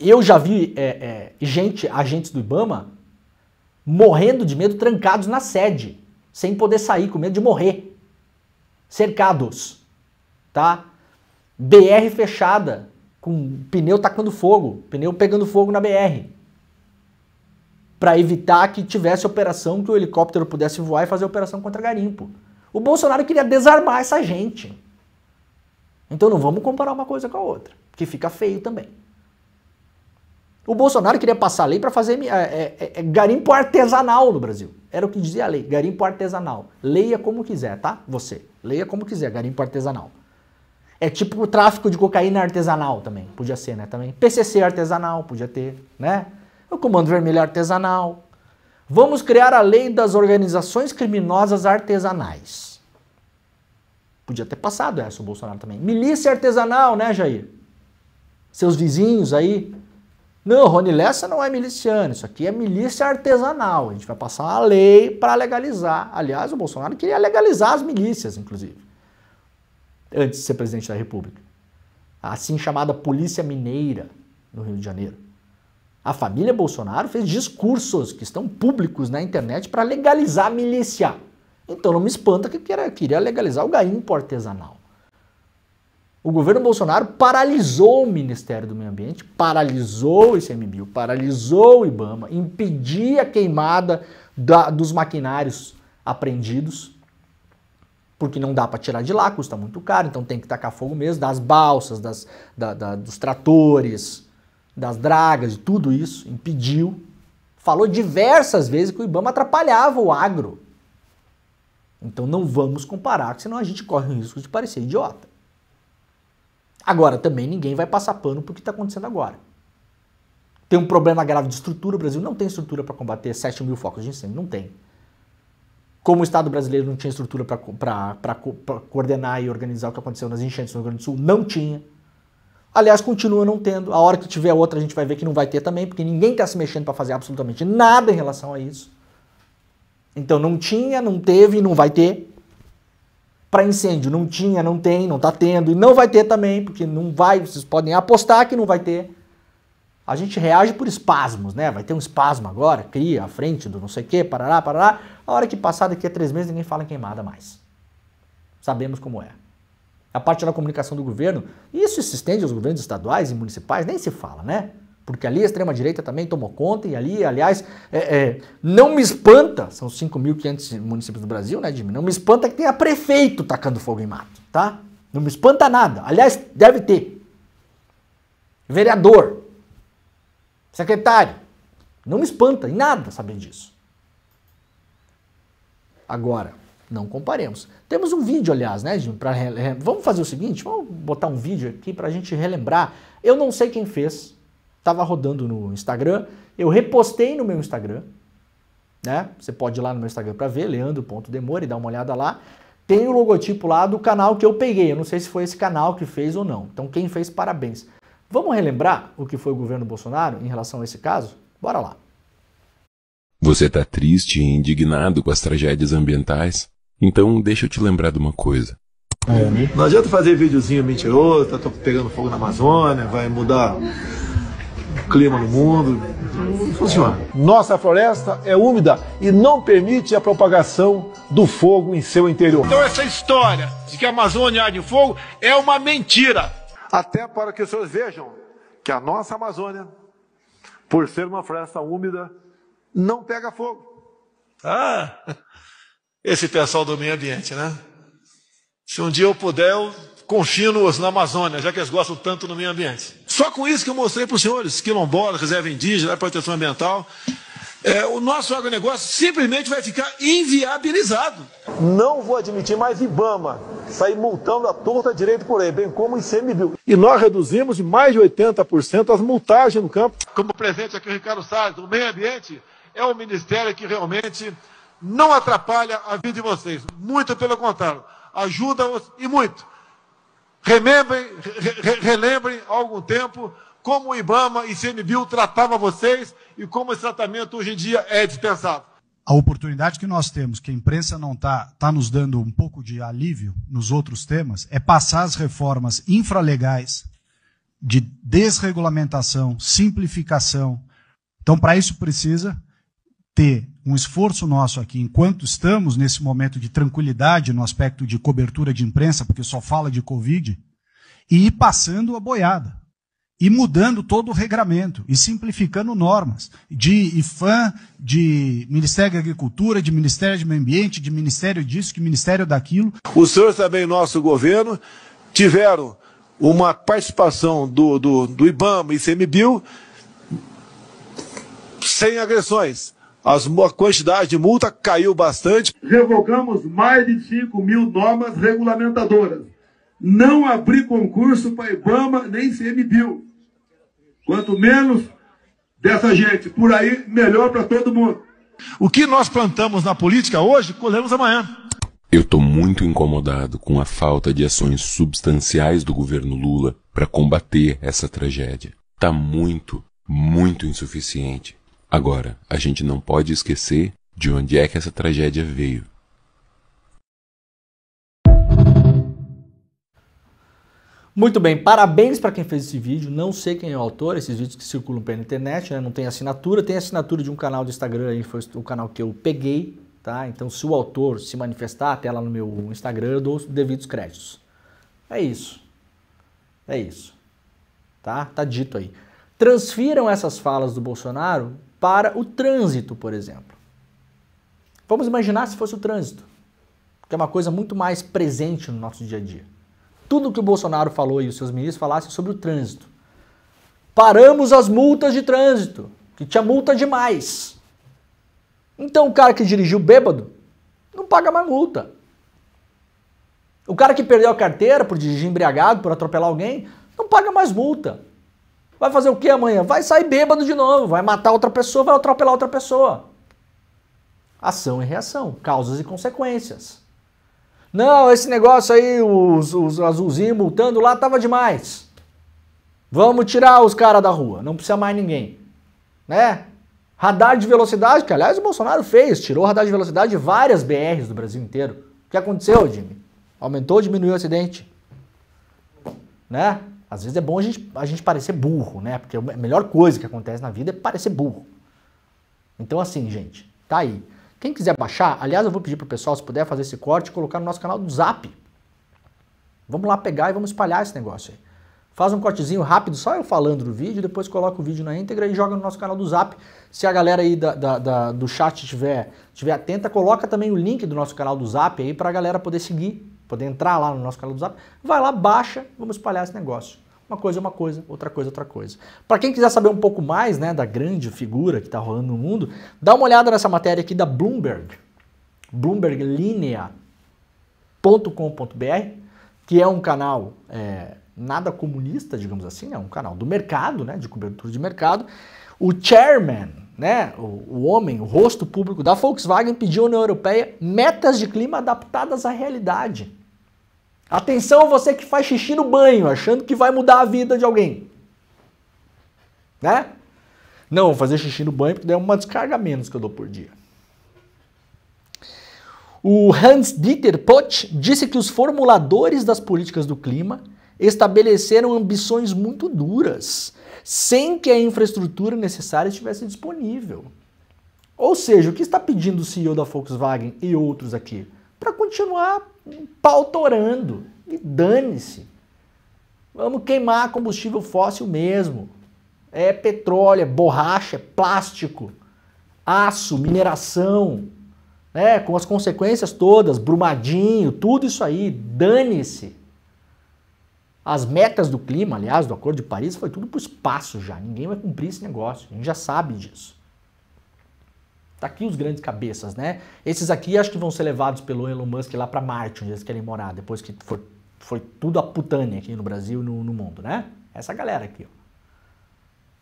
Eu já vi é, é, gente, agentes do Ibama, morrendo de medo, trancados na sede, sem poder sair, com medo de morrer. Cercados, tá? BR fechada, com pneu tacando fogo, pneu pegando fogo na BR. Para evitar que tivesse operação que o helicóptero pudesse voar e fazer operação contra garimpo. O Bolsonaro queria desarmar essa gente. Então não vamos comparar uma coisa com a outra, que fica feio também. O Bolsonaro queria passar a lei para fazer é, é, é, garimpo artesanal no Brasil. Era o que dizia a lei, garimpo artesanal. Leia como quiser, tá? Você, leia como quiser, garimpo artesanal. É tipo o tráfico de cocaína artesanal também, podia ser, né? Também. PCC artesanal, podia ter, né? O Comando Vermelho artesanal. Vamos criar a lei das organizações criminosas artesanais. Podia ter passado é, essa o Bolsonaro também. Milícia artesanal, né, Jair? Seus vizinhos aí. Não, Rony Lessa não é miliciano, isso aqui é milícia artesanal. A gente vai passar uma lei para legalizar. Aliás, o Bolsonaro queria legalizar as milícias, inclusive antes de ser presidente da República. A assim chamada Polícia Mineira no Rio de Janeiro. A família Bolsonaro fez discursos que estão públicos na internet para legalizar a milícia. Então não me espanta que queria legalizar o garimpo artesanal. O governo Bolsonaro paralisou o Ministério do Meio Ambiente, paralisou o ICMBio, paralisou o IBAMA, impedia a queimada da, dos maquinários apreendidos porque não dá para tirar de lá, custa muito caro, então tem que tacar fogo mesmo, das balsas, das, da, da, dos tratores, das dragas, de tudo isso, impediu. Falou diversas vezes que o Ibama atrapalhava o agro. Então não vamos comparar, senão a gente corre o risco de parecer idiota. Agora, também ninguém vai passar pano por que está acontecendo agora. Tem um problema grave de estrutura, o Brasil não tem estrutura para combater 7 mil focos de incêndio, não tem. Como o Estado brasileiro não tinha estrutura para coordenar e organizar o que aconteceu nas enchentes no Rio Grande do Sul, não tinha. Aliás, continua não tendo. A hora que tiver outra, a gente vai ver que não vai ter também, porque ninguém está se mexendo para fazer absolutamente nada em relação a isso. Então não tinha, não teve e não vai ter. Para incêndio, não tinha, não tem, não está tendo e não vai ter também, porque não vai, vocês podem apostar que não vai ter a gente reage por espasmos, né? Vai ter um espasmo agora, cria, à frente do não sei o quê, parará, parará. A hora que passar daqui a três meses, ninguém fala em queimada mais. Sabemos como é. A parte da comunicação do governo, isso se estende aos governos estaduais e municipais, nem se fala, né? Porque ali a extrema-direita também tomou conta, e ali, aliás, é, é, não me espanta, são 5.500 municípios do Brasil, né, Jimmy? Não me espanta que tenha prefeito tacando fogo em mato, tá? Não me espanta nada. Aliás, deve ter. Vereador, secretário. Não me espanta em nada saber disso. Agora, não comparemos. Temos um vídeo, aliás, né, Jim? rele... Vamos fazer o seguinte, vamos botar um vídeo aqui para a gente relembrar. Eu não sei quem fez, estava rodando no Instagram, eu repostei no meu Instagram, né? Você pode ir lá no meu Instagram para ver, leandro.demore, dá uma olhada lá. Tem o logotipo lá do canal que eu peguei, eu não sei se foi esse canal que fez ou não. Então quem fez, parabéns. Vamos relembrar o que foi o governo Bolsonaro em relação a esse caso? Bora lá. Você está triste e indignado com as tragédias ambientais? Então deixa eu te lembrar de uma coisa. É, Não adianta fazer videozinho mentiroso, tá pegando fogo na Amazônia, vai mudar o clima no mundo. funciona. Nossa floresta é úmida e não permite a propagação do fogo em seu interior. Então essa história de que a Amazônia arde fogo é uma mentira até para que os senhores vejam que a nossa Amazônia, por ser uma floresta úmida, não pega fogo. Ah, esse pessoal do meio ambiente, né? Se um dia eu puder, eu confino-os na Amazônia, já que eles gostam tanto do meio ambiente. Só com isso que eu mostrei para os senhores, quilombola, reserva indígena, proteção ambiental, é, o nosso agronegócio simplesmente vai ficar inviabilizado. Não vou admitir mais Ibama sair multando a torta direito por aí, bem como ICMBio. E nós reduzimos de mais de 80% as multagens no campo. Como presente aqui o Ricardo Salles, o meio ambiente é um ministério que realmente não atrapalha a vida de vocês. Muito pelo contrário, ajuda-os e muito. Remembrem, re, relembrem há algum tempo como o Ibama e ICMBio tratava vocês e como esse tratamento hoje em dia é dispensado. A oportunidade que nós temos, que a imprensa não está tá nos dando um pouco de alívio nos outros temas, é passar as reformas infralegais de desregulamentação, simplificação. Então, para isso precisa ter um esforço nosso aqui, enquanto estamos nesse momento de tranquilidade no aspecto de cobertura de imprensa, porque só fala de Covid, e ir passando a boiada e mudando todo o regramento e simplificando normas de IFAM, de Ministério da Agricultura, de Ministério de Meio Ambiente, de Ministério disso, de Ministério daquilo. Os senhores também, nosso governo, tiveram uma participação do, do, do IBAMA e ICMBio sem agressões. As, a quantidade de multa caiu bastante. Revogamos mais de 5 mil normas regulamentadoras não abrir concurso para IBAMA nem CMBio. Quanto menos dessa gente por aí, melhor para todo mundo. O que nós plantamos na política hoje, colhemos amanhã. Eu estou muito incomodado com a falta de ações substanciais do governo Lula para combater essa tragédia. Está muito, muito insuficiente. Agora, a gente não pode esquecer de onde é que essa tragédia veio. Muito bem, parabéns para quem fez esse vídeo. Não sei quem é o autor, esses vídeos que circulam pela internet, né? Não tem assinatura, tem assinatura de um canal do Instagram, aí foi o canal que eu peguei, tá? Então, se o autor se manifestar até lá no meu Instagram, eu dou os devidos créditos. É isso. É isso. Tá? Tá dito aí. Transfiram essas falas do Bolsonaro para o trânsito, por exemplo. Vamos imaginar se fosse o trânsito, que é uma coisa muito mais presente no nosso dia a dia tudo que o Bolsonaro falou e os seus ministros falassem sobre o trânsito. Paramos as multas de trânsito, que tinha multa demais. Então o cara que dirigiu bêbado não paga mais multa. O cara que perdeu a carteira por dirigir embriagado, por atropelar alguém, não paga mais multa. Vai fazer o que amanhã? Vai sair bêbado de novo, vai matar outra pessoa, vai atropelar outra pessoa. Ação e reação, causas e consequências. Não, esse negócio aí, os, os azulzinhos multando lá, tava demais. Vamos tirar os caras da rua, não precisa mais ninguém. Né? Radar de velocidade, que aliás o Bolsonaro fez, tirou radar de velocidade de várias BRs do Brasil inteiro. O que aconteceu, Jimmy? Aumentou ou diminuiu o acidente? Né? Às vezes é bom a gente, a gente parecer burro, né? Porque a melhor coisa que acontece na vida é parecer burro. Então, assim, gente, tá aí. Quem quiser baixar, aliás, eu vou pedir para o pessoal, se puder fazer esse corte, colocar no nosso canal do Zap. Vamos lá pegar e vamos espalhar esse negócio aí. Faz um cortezinho rápido, só eu falando do vídeo, depois coloca o vídeo na íntegra e joga no nosso canal do Zap. Se a galera aí da, da, da, do chat estiver tiver atenta, coloca também o link do nosso canal do Zap aí para a galera poder seguir, poder entrar lá no nosso canal do Zap. Vai lá, baixa, vamos espalhar esse negócio. Uma coisa é uma coisa, outra coisa é outra coisa. Para quem quiser saber um pouco mais né, da grande figura que está rolando no mundo, dá uma olhada nessa matéria aqui da Bloomberg, bloomberglinea.com.br, que é um canal é, nada comunista, digamos assim, é um canal do mercado, né, de cobertura de mercado. O chairman, né, o, o homem, o rosto público da Volkswagen pediu à União Europeia metas de clima adaptadas à realidade. Atenção você que faz xixi no banho, achando que vai mudar a vida de alguém. Né? Não, vou fazer xixi no banho porque daí é uma descarga menos que eu dou por dia. O Hans Dieter Pott disse que os formuladores das políticas do clima estabeleceram ambições muito duras, sem que a infraestrutura necessária estivesse disponível. Ou seja, o que está pedindo o CEO da Volkswagen e outros aqui? Para continuar pautorando. E dane-se. Vamos queimar combustível fóssil mesmo. É petróleo, é borracha, é plástico, aço, mineração, né? com as consequências todas, brumadinho, tudo isso aí, dane-se. As metas do clima, aliás, do Acordo de Paris, foi tudo para o espaço já. Ninguém vai cumprir esse negócio. A gente já sabe disso. Tá aqui os grandes cabeças, né? Esses aqui acho que vão ser levados pelo Elon Musk lá para Marte, onde eles querem morar, depois que for, foi tudo a putânia aqui no Brasil e no, no mundo, né? Essa galera aqui, ó.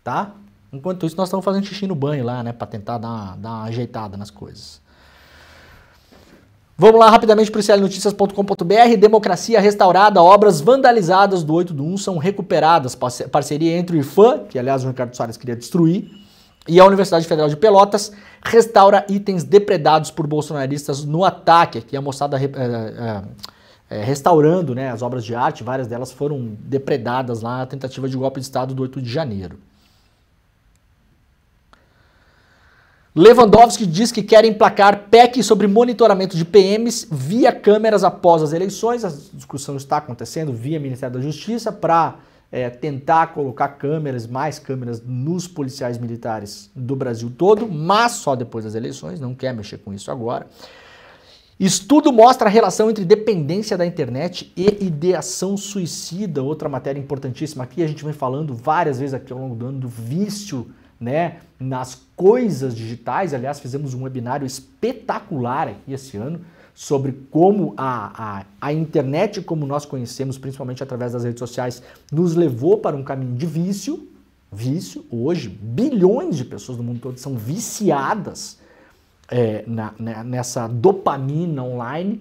Tá? Enquanto isso, nós estamos fazendo xixi no banho lá, né? Para tentar dar uma, dar uma ajeitada nas coisas. Vamos lá rapidamente para o clnoticias.com.br. Democracia restaurada, obras vandalizadas do 8 do 1 são recuperadas. Parceria entre o IFAM, que aliás o Ricardo Soares queria destruir, e a Universidade Federal de Pelotas restaura itens depredados por bolsonaristas no ataque. Aqui a moçada é, é, é, restaurando né, as obras de arte, várias delas foram depredadas lá na tentativa de golpe de Estado do 8 de janeiro. Lewandowski diz que quer emplacar PEC sobre monitoramento de PMs via câmeras após as eleições. A discussão está acontecendo via Ministério da Justiça para é, tentar colocar câmeras, mais câmeras nos policiais militares do Brasil todo, mas só depois das eleições, não quer mexer com isso agora. Estudo mostra a relação entre dependência da internet e ideação suicida, outra matéria importantíssima aqui, a gente vem falando várias vezes aqui ao longo do ano do vício, né, nas coisas digitais. Aliás, fizemos um webinário espetacular aqui esse ano sobre como a, a, a internet, como nós conhecemos, principalmente através das redes sociais, nos levou para um caminho de vício. Vício, hoje, bilhões de pessoas no mundo todo são viciadas é, na, na, né, nessa dopamina online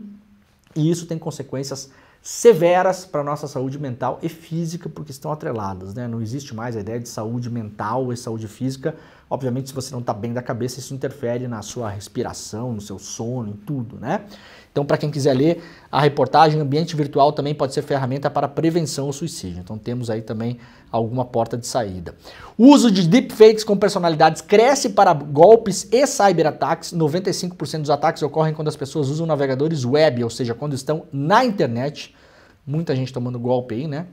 e isso tem consequências severas para a nossa saúde mental e física, porque estão atreladas, né? Não existe mais a ideia de saúde mental e saúde física Obviamente, se você não está bem da cabeça, isso interfere na sua respiração, no seu sono, em tudo, né? Então, para quem quiser ler a reportagem, ambiente virtual também pode ser ferramenta para prevenção ao suicídio. Então, temos aí também alguma porta de saída. O uso de deepfakes com personalidades cresce para golpes e cyberataques. 95% dos ataques ocorrem quando as pessoas usam navegadores web, ou seja, quando estão na internet. Muita gente tomando golpe aí, né?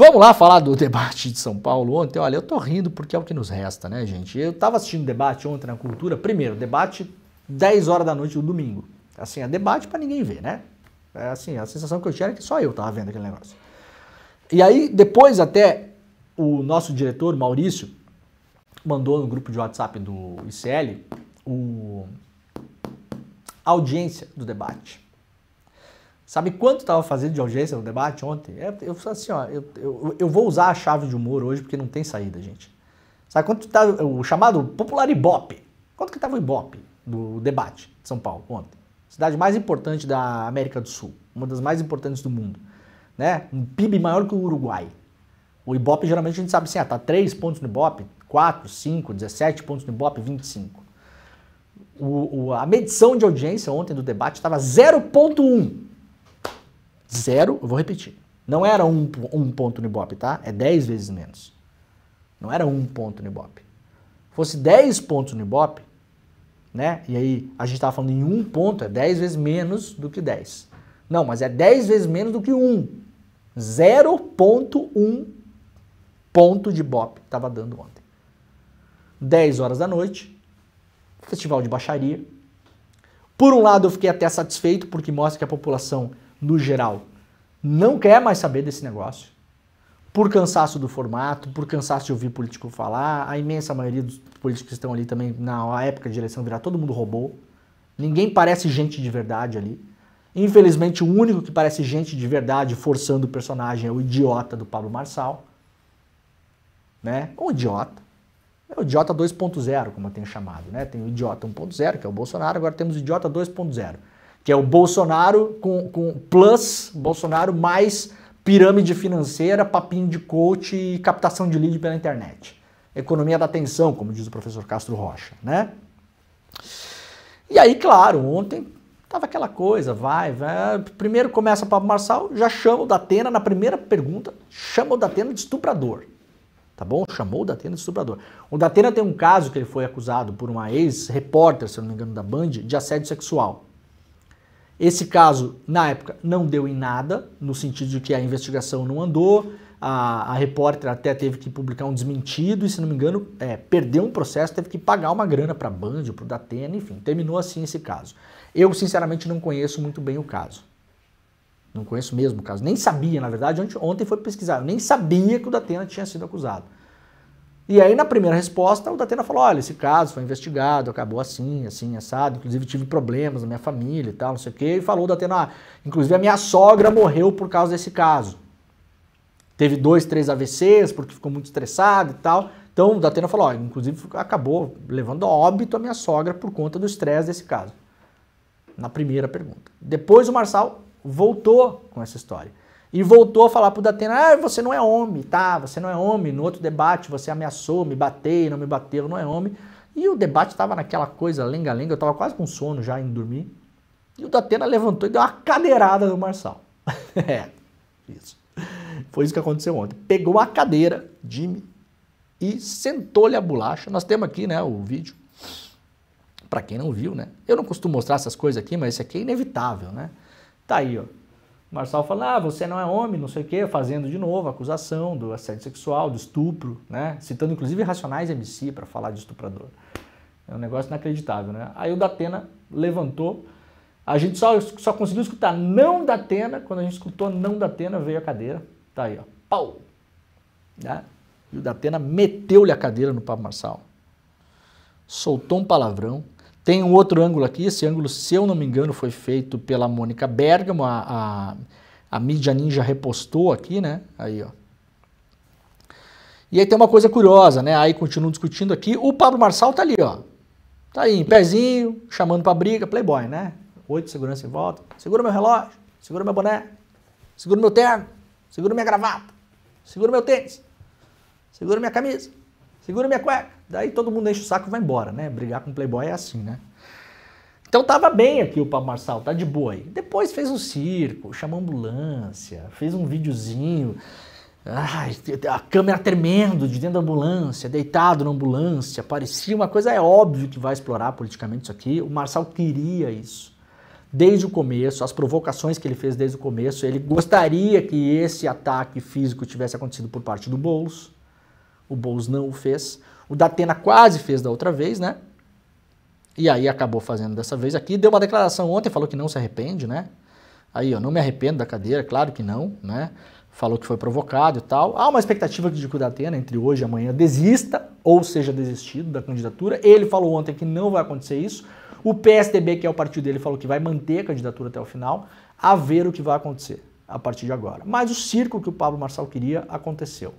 Vamos lá falar do debate de São Paulo ontem. Olha, eu tô rindo porque é o que nos resta, né, gente? Eu tava assistindo debate ontem na Cultura. Primeiro, debate 10 horas da noite do domingo. Assim, é debate para ninguém ver, né? É assim, a sensação que eu tinha era que só eu tava vendo aquele negócio. E aí, depois até o nosso diretor, Maurício, mandou no grupo de WhatsApp do ICL o... a audiência do debate. Sabe quanto estava fazendo de audiência no debate ontem? É, eu falei assim, ó, eu, eu, eu, vou usar a chave de humor hoje porque não tem saída, gente. Sabe quanto estava tá o chamado popular Ibope? Quanto que estava o Ibope do debate de São Paulo ontem? Cidade mais importante da América do Sul, uma das mais importantes do mundo, né? Um PIB maior que o Uruguai. O Ibope geralmente a gente sabe assim, ah, tá 3 pontos no Ibope, 4, 5, 17 pontos no Ibope, 25. O, o, a medição de audiência ontem do debate estava 0.1. Zero, eu vou repetir. Não era um, um ponto no Ibope, tá? É 10 vezes menos. Não era um ponto no Ibope. Fosse 10 pontos no Ibope, né? E aí a gente estava falando em um ponto, é 10 vezes menos do que 10. Não, mas é 10 vezes menos do que 1. 0.1 ponto de Ibope estava dando ontem. 10 horas da noite, festival de baixaria. Por um lado eu fiquei até satisfeito, porque mostra que a população no geral, não quer mais saber desse negócio, por cansaço do formato, por cansaço de ouvir político falar, a imensa maioria dos políticos que estão ali também, na época de eleição virar, todo mundo roubou. Ninguém parece gente de verdade ali. Infelizmente, o único que parece gente de verdade forçando o personagem é o idiota do Pablo Marçal. Né? Um idiota. É o idiota 2.0, como eu tenho chamado. Né? Tem o idiota 1.0, que é o Bolsonaro, agora temos o idiota 2.0 que é o Bolsonaro com, com plus, Bolsonaro mais pirâmide financeira, papinho de coach e captação de lead pela internet. Economia da atenção, como diz o professor Castro Rocha, né? E aí, claro, ontem tava aquela coisa, vai, vai. Primeiro começa o Papo Marçal, já chama o Datena na primeira pergunta, chama o Datena de estuprador. Tá bom? Chamou o Datena de estuprador. O Datena tem um caso que ele foi acusado por uma ex-repórter, se não me engano, da Band, de assédio sexual. Esse caso, na época, não deu em nada, no sentido de que a investigação não andou, a, a repórter até teve que publicar um desmentido e, se não me engano, é, perdeu um processo, teve que pagar uma grana para a Band para o Datena, enfim, terminou assim esse caso. Eu, sinceramente, não conheço muito bem o caso. Não conheço mesmo o caso. Nem sabia, na verdade, ontem, ontem foi pesquisar, eu nem sabia que o Datena tinha sido acusado. E aí, na primeira resposta, o Datena falou: olha, esse caso foi investigado, acabou assim, assim, assado. Inclusive, tive problemas na minha família e tal, não sei o quê. E falou: Datena, ah, inclusive a minha sogra morreu por causa desse caso. Teve dois, três AVCs porque ficou muito estressado e tal. Então, o Datena falou: olha, inclusive acabou levando a óbito a minha sogra por conta do estresse desse caso. Na primeira pergunta. Depois, o Marçal voltou com essa história e voltou a falar pro Datena, ah, você não é homem, tá? Você não é homem. No outro debate você ameaçou, me bateu, não me bateu, não é homem. E o debate tava naquela coisa lenga-lenga, eu tava quase com sono já indo dormir. E o Datena levantou e deu uma cadeirada no Marçal. é, isso. Foi isso que aconteceu ontem. Pegou a cadeira, Jimmy, e sentou-lhe a bolacha. Nós temos aqui, né, o vídeo. Para quem não viu, né? Eu não costumo mostrar essas coisas aqui, mas isso aqui é inevitável, né? Tá aí, ó. Marçal fala, ah, você não é homem, não sei o quê, fazendo de novo acusação do assédio sexual, do estupro, né? Citando inclusive Racionais MC para falar de estuprador. É um negócio inacreditável, né? Aí o Datena levantou, a gente só, só conseguiu escutar não Datena, quando a gente escutou não Datena, veio a cadeira, tá aí, ó, pau! Né? E o Datena meteu-lhe a cadeira no Pablo Marçal. Soltou um palavrão, tem um outro ângulo aqui, esse ângulo, se eu não me engano, foi feito pela Mônica Bergamo, a, a, a mídia ninja repostou aqui, né? Aí, ó. E aí tem uma coisa curiosa, né? Aí continuam discutindo aqui, o Pablo Marçal tá ali, ó. Tá aí, em pezinho, chamando pra briga, playboy, né? Oito, segurança em volta. Segura meu relógio, segura meu boné, segura meu terno, segura minha gravata, segura meu tênis, segura minha camisa, segura minha cueca. Daí todo mundo enche o saco e vai embora, né? Brigar com playboy é assim, né? Então tava bem aqui o Pablo Marçal, tá de boa aí. Depois fez um circo, chamou a ambulância, fez um videozinho. Ai, a câmera tremendo de dentro da ambulância, deitado na ambulância, parecia uma coisa, é óbvio que vai explorar politicamente isso aqui. O Marçal queria isso. Desde o começo, as provocações que ele fez desde o começo, ele gostaria que esse ataque físico tivesse acontecido por parte do Boulos. O Boulos não o fez. O Datena quase fez da outra vez, né? E aí acabou fazendo dessa vez aqui. Deu uma declaração ontem, falou que não se arrepende, né? Aí, eu não me arrependo da cadeira, claro que não, né? Falou que foi provocado e tal. Há uma expectativa de que o Datena, entre hoje e amanhã, desista ou seja desistido da candidatura. Ele falou ontem que não vai acontecer isso. O PSDB, que é o partido dele, falou que vai manter a candidatura até o final, a ver o que vai acontecer a partir de agora. Mas o circo que o Pablo Marçal queria aconteceu.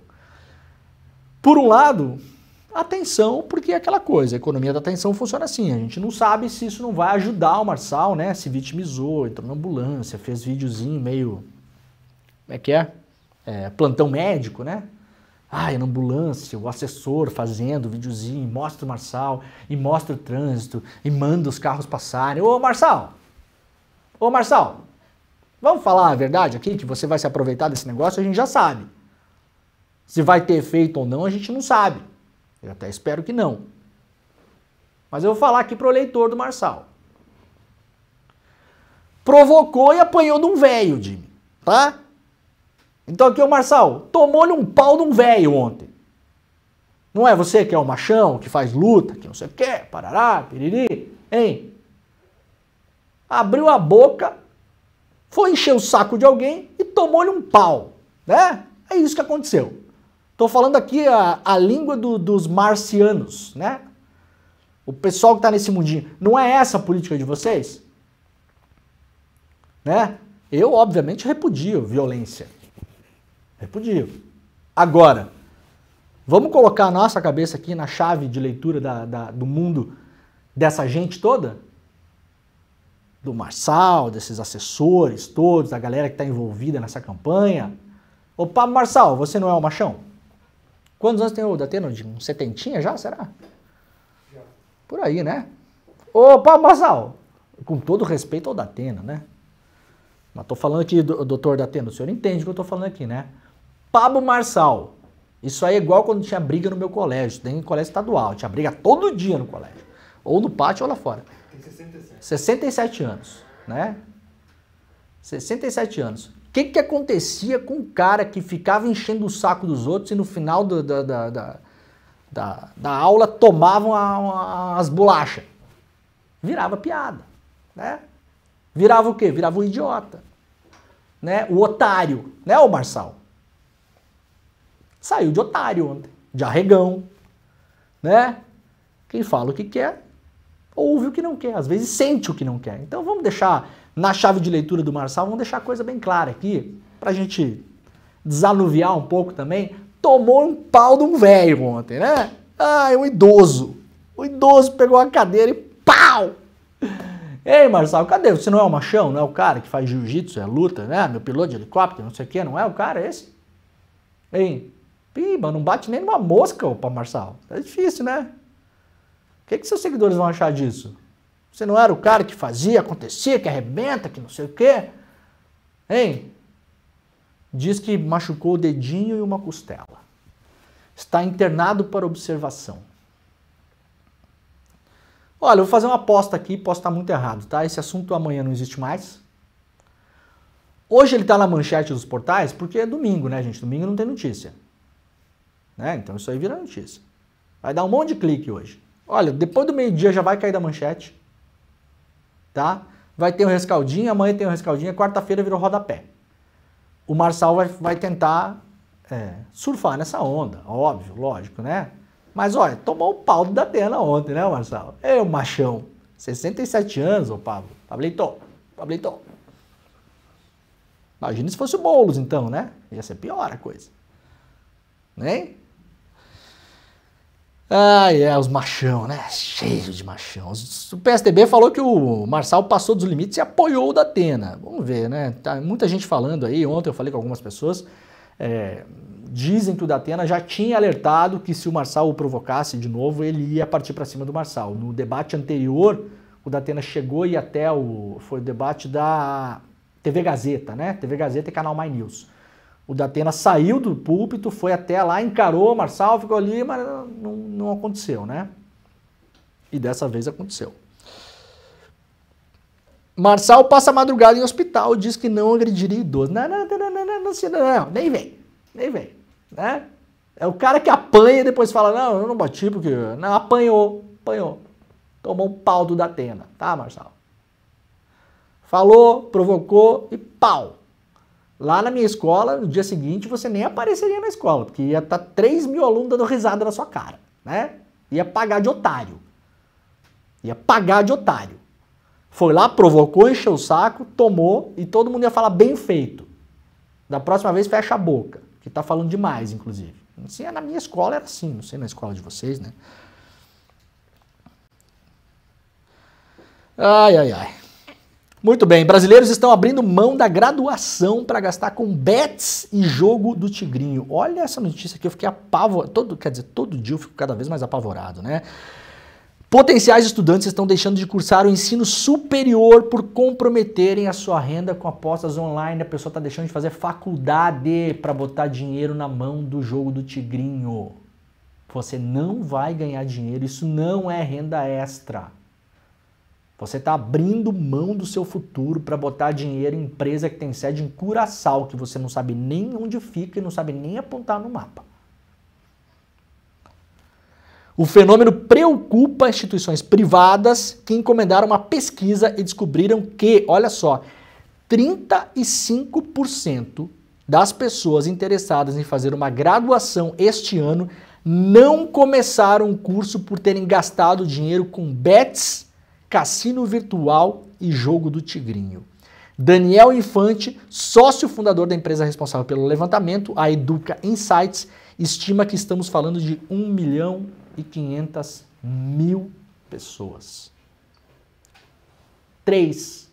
Por um lado, Atenção, porque é aquela coisa, a economia da atenção funciona assim, a gente não sabe se isso não vai ajudar o Marçal, né? Se vitimizou, entrou na ambulância, fez videozinho meio. Como é que é? é plantão médico, né? Ai, na ambulância, o assessor fazendo videozinho, mostra o Marçal, e mostra o trânsito, e manda os carros passarem. Ô Marçal! Ô Marçal! Vamos falar a verdade aqui, que você vai se aproveitar desse negócio, a gente já sabe. Se vai ter efeito ou não, a gente não sabe. Eu até espero que não. Mas eu vou falar aqui pro eleitor do Marçal. Provocou e apanhou de um velho, Jimmy, tá? Então aqui, o Marçal, tomou-lhe um pau de um velho ontem. Não é você que é o machão, que faz luta, que não sei o que, parará, piriri, hein? Abriu a boca, foi encher o saco de alguém e tomou-lhe um pau, né? É isso que aconteceu. Estou falando aqui a, a língua do, dos marcianos, né? O pessoal que está nesse mundinho. Não é essa a política de vocês? Né? Eu, obviamente, repudio violência. Repudio. Agora, vamos colocar a nossa cabeça aqui na chave de leitura da, da, do mundo dessa gente toda? Do Marçal, desses assessores todos, da galera que está envolvida nessa campanha. Opa, Marçal, você não é o machão? Quantos anos tem o Datena? Um setentinha já, será? Já. Por aí, né? Ô, Paulo Marçal, com todo respeito ao Datena, né? Mas tô falando aqui, doutor Datena, o senhor entende o que eu tô falando aqui, né? Pablo Marçal. Isso aí é igual quando tinha briga no meu colégio, tem colégio estadual, tinha briga todo dia no colégio. Ou no pátio ou lá fora. Tem 67. 67 anos, né? 67 anos que, que acontecia com o cara que ficava enchendo o saco dos outros e no final do, da, da, da, da, da aula tomavam a, a, as bolachas? Virava piada, né? Virava o quê? Virava o idiota, né? O otário, né, o Marçal? Saiu de otário ontem, de arregão, né? Quem fala o que quer, ouve o que não quer, às vezes sente o que não quer. Então vamos deixar na chave de leitura do Marçal, vamos deixar a coisa bem clara aqui, para a gente desanuviar um pouco também. Tomou um pau de um velho ontem, né? Ah, é um idoso. O idoso pegou a cadeira e pau! Ei, Marçal, cadê? Você não é o machão? Não é o cara que faz jiu-jitsu, é luta, né? Meu piloto de helicóptero, não sei o quê, não é o cara esse? Ei, pimba, não bate nem numa mosca, opa, Marçal. É difícil, né? O que, que seus seguidores vão achar disso? Você não era o cara que fazia, acontecia, que arrebenta, que não sei o quê? Hein? Diz que machucou o dedinho e uma costela. Está internado para observação. Olha, eu vou fazer uma aposta aqui, posso estar muito errado, tá? Esse assunto amanhã não existe mais. Hoje ele está na manchete dos portais porque é domingo, né, gente? Domingo não tem notícia. Né? Então isso aí vira notícia. Vai dar um monte de clique hoje. Olha, depois do meio-dia já vai cair da manchete tá? Vai ter o um rescaldinho, amanhã tem o um rescaldinho, quarta-feira virou rodapé. O Marçal vai, vai tentar é, surfar nessa onda, óbvio, lógico, né? Mas olha, tomou o pau da Atena ontem, né, Marçal? Eu, machão, 67 anos, ô Pablo. Pablito, Pablito. Imagina se fosse o Boulos, então, né? Ia ser pior a coisa. Né? Ah, é, os machão, né? Cheio de machão. O PSDB falou que o Marçal passou dos limites e apoiou o da Atena. Vamos ver, né? Tá muita gente falando aí. Ontem eu falei com algumas pessoas. É, dizem que o Datena já tinha alertado que se o Marçal o provocasse de novo, ele ia partir para cima do Marçal. No debate anterior, o Datena chegou e até o. Foi o debate da TV Gazeta, né? TV Gazeta e canal My News. O Datena saiu do púlpito, foi até lá, encarou o Marçal, ficou ali, mas não, não aconteceu, né? E dessa vez aconteceu. Marçal passa a madrugada em hospital, diz que não agrediria idoso. Não, não, não, não, não, não, não, não, nem vem, nem vem, né? É o cara que apanha e depois fala, não, eu não bati porque... Não, apanhou, apanhou. Tomou um pau do Datena, tá, Marçal? Falou, provocou e pau. Lá na minha escola, no dia seguinte, você nem apareceria na escola, porque ia estar tá 3 mil alunos dando risada na sua cara, né? Ia pagar de otário. Ia pagar de otário. Foi lá, provocou, encheu o saco, tomou e todo mundo ia falar bem feito. Da próxima vez, fecha a boca, que tá falando demais, inclusive. Assim, na minha escola era assim, não sei na escola de vocês, né? Ai, ai, ai. Muito bem, brasileiros estão abrindo mão da graduação para gastar com bets e jogo do Tigrinho. Olha essa notícia aqui, eu fiquei apavorado, todo, quer dizer, todo dia eu fico cada vez mais apavorado, né? Potenciais estudantes estão deixando de cursar o ensino superior por comprometerem a sua renda com apostas online. A pessoa está deixando de fazer faculdade para botar dinheiro na mão do jogo do Tigrinho. Você não vai ganhar dinheiro, isso não é renda extra. Você está abrindo mão do seu futuro para botar dinheiro em empresa que tem sede em Curaçao, que você não sabe nem onde fica e não sabe nem apontar no mapa. O fenômeno preocupa instituições privadas que encomendaram uma pesquisa e descobriram que, olha só, 35% das pessoas interessadas em fazer uma graduação este ano não começaram o curso por terem gastado dinheiro com bets cassino virtual e jogo do Tigrinho. Daniel Infante, sócio fundador da empresa responsável pelo levantamento, a Educa Insights, estima que estamos falando de 1 milhão e 500 mil pessoas. Três,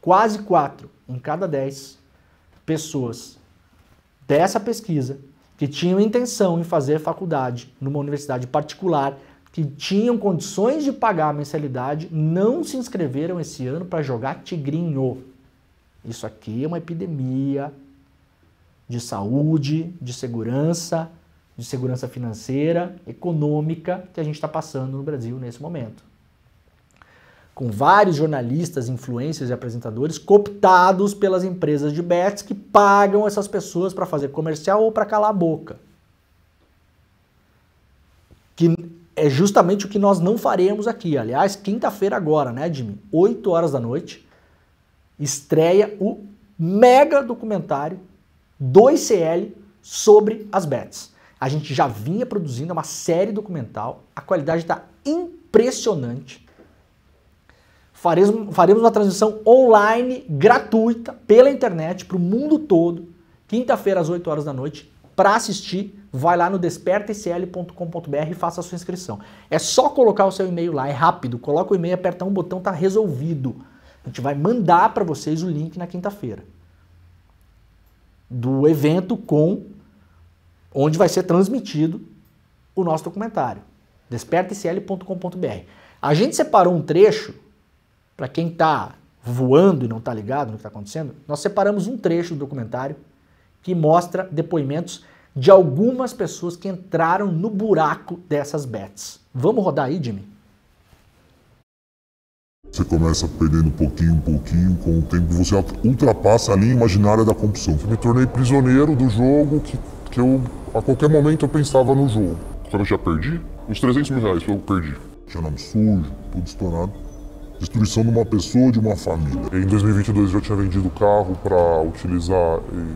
quase quatro, em cada dez pessoas dessa pesquisa que tinham intenção em fazer faculdade numa universidade particular que tinham condições de pagar a mensalidade não se inscreveram esse ano para jogar tigrinho. Isso aqui é uma epidemia de saúde, de segurança, de segurança financeira, econômica que a gente está passando no Brasil nesse momento. Com vários jornalistas, influencers e apresentadores cooptados pelas empresas de bets que pagam essas pessoas para fazer comercial ou para calar a boca. Que é justamente o que nós não faremos aqui. Aliás, quinta-feira agora, né, Jimmy? 8 horas da noite, estreia o mega documentário 2CL sobre as bets. A gente já vinha produzindo uma série documental, a qualidade está impressionante. Faremos, uma transmissão online, gratuita, pela internet, para o mundo todo, quinta-feira às 8 horas da noite, para assistir vai lá no despertacl.com.br e faça a sua inscrição. É só colocar o seu e-mail lá, é rápido, coloca o e-mail, aperta um botão, tá resolvido. A gente vai mandar para vocês o link na quinta-feira do evento com onde vai ser transmitido o nosso documentário, despertacl.com.br. A gente separou um trecho para quem está voando e não está ligado no que está acontecendo. Nós separamos um trecho do documentário que mostra depoimentos de algumas pessoas que entraram no buraco dessas bets. Vamos rodar aí, Jimmy? Você começa perdendo um pouquinho, um pouquinho, com o tempo você ultrapassa a linha imaginária da compulsão. Eu me tornei prisioneiro do jogo que, que eu, a qualquer momento, eu pensava no jogo. Quando eu já perdi, os 300 mil reais eu perdi. Tinha nome sujo, tudo estourado. Destruição de uma pessoa, de uma família. Em 2022 eu já tinha vendido o carro para utilizar eh,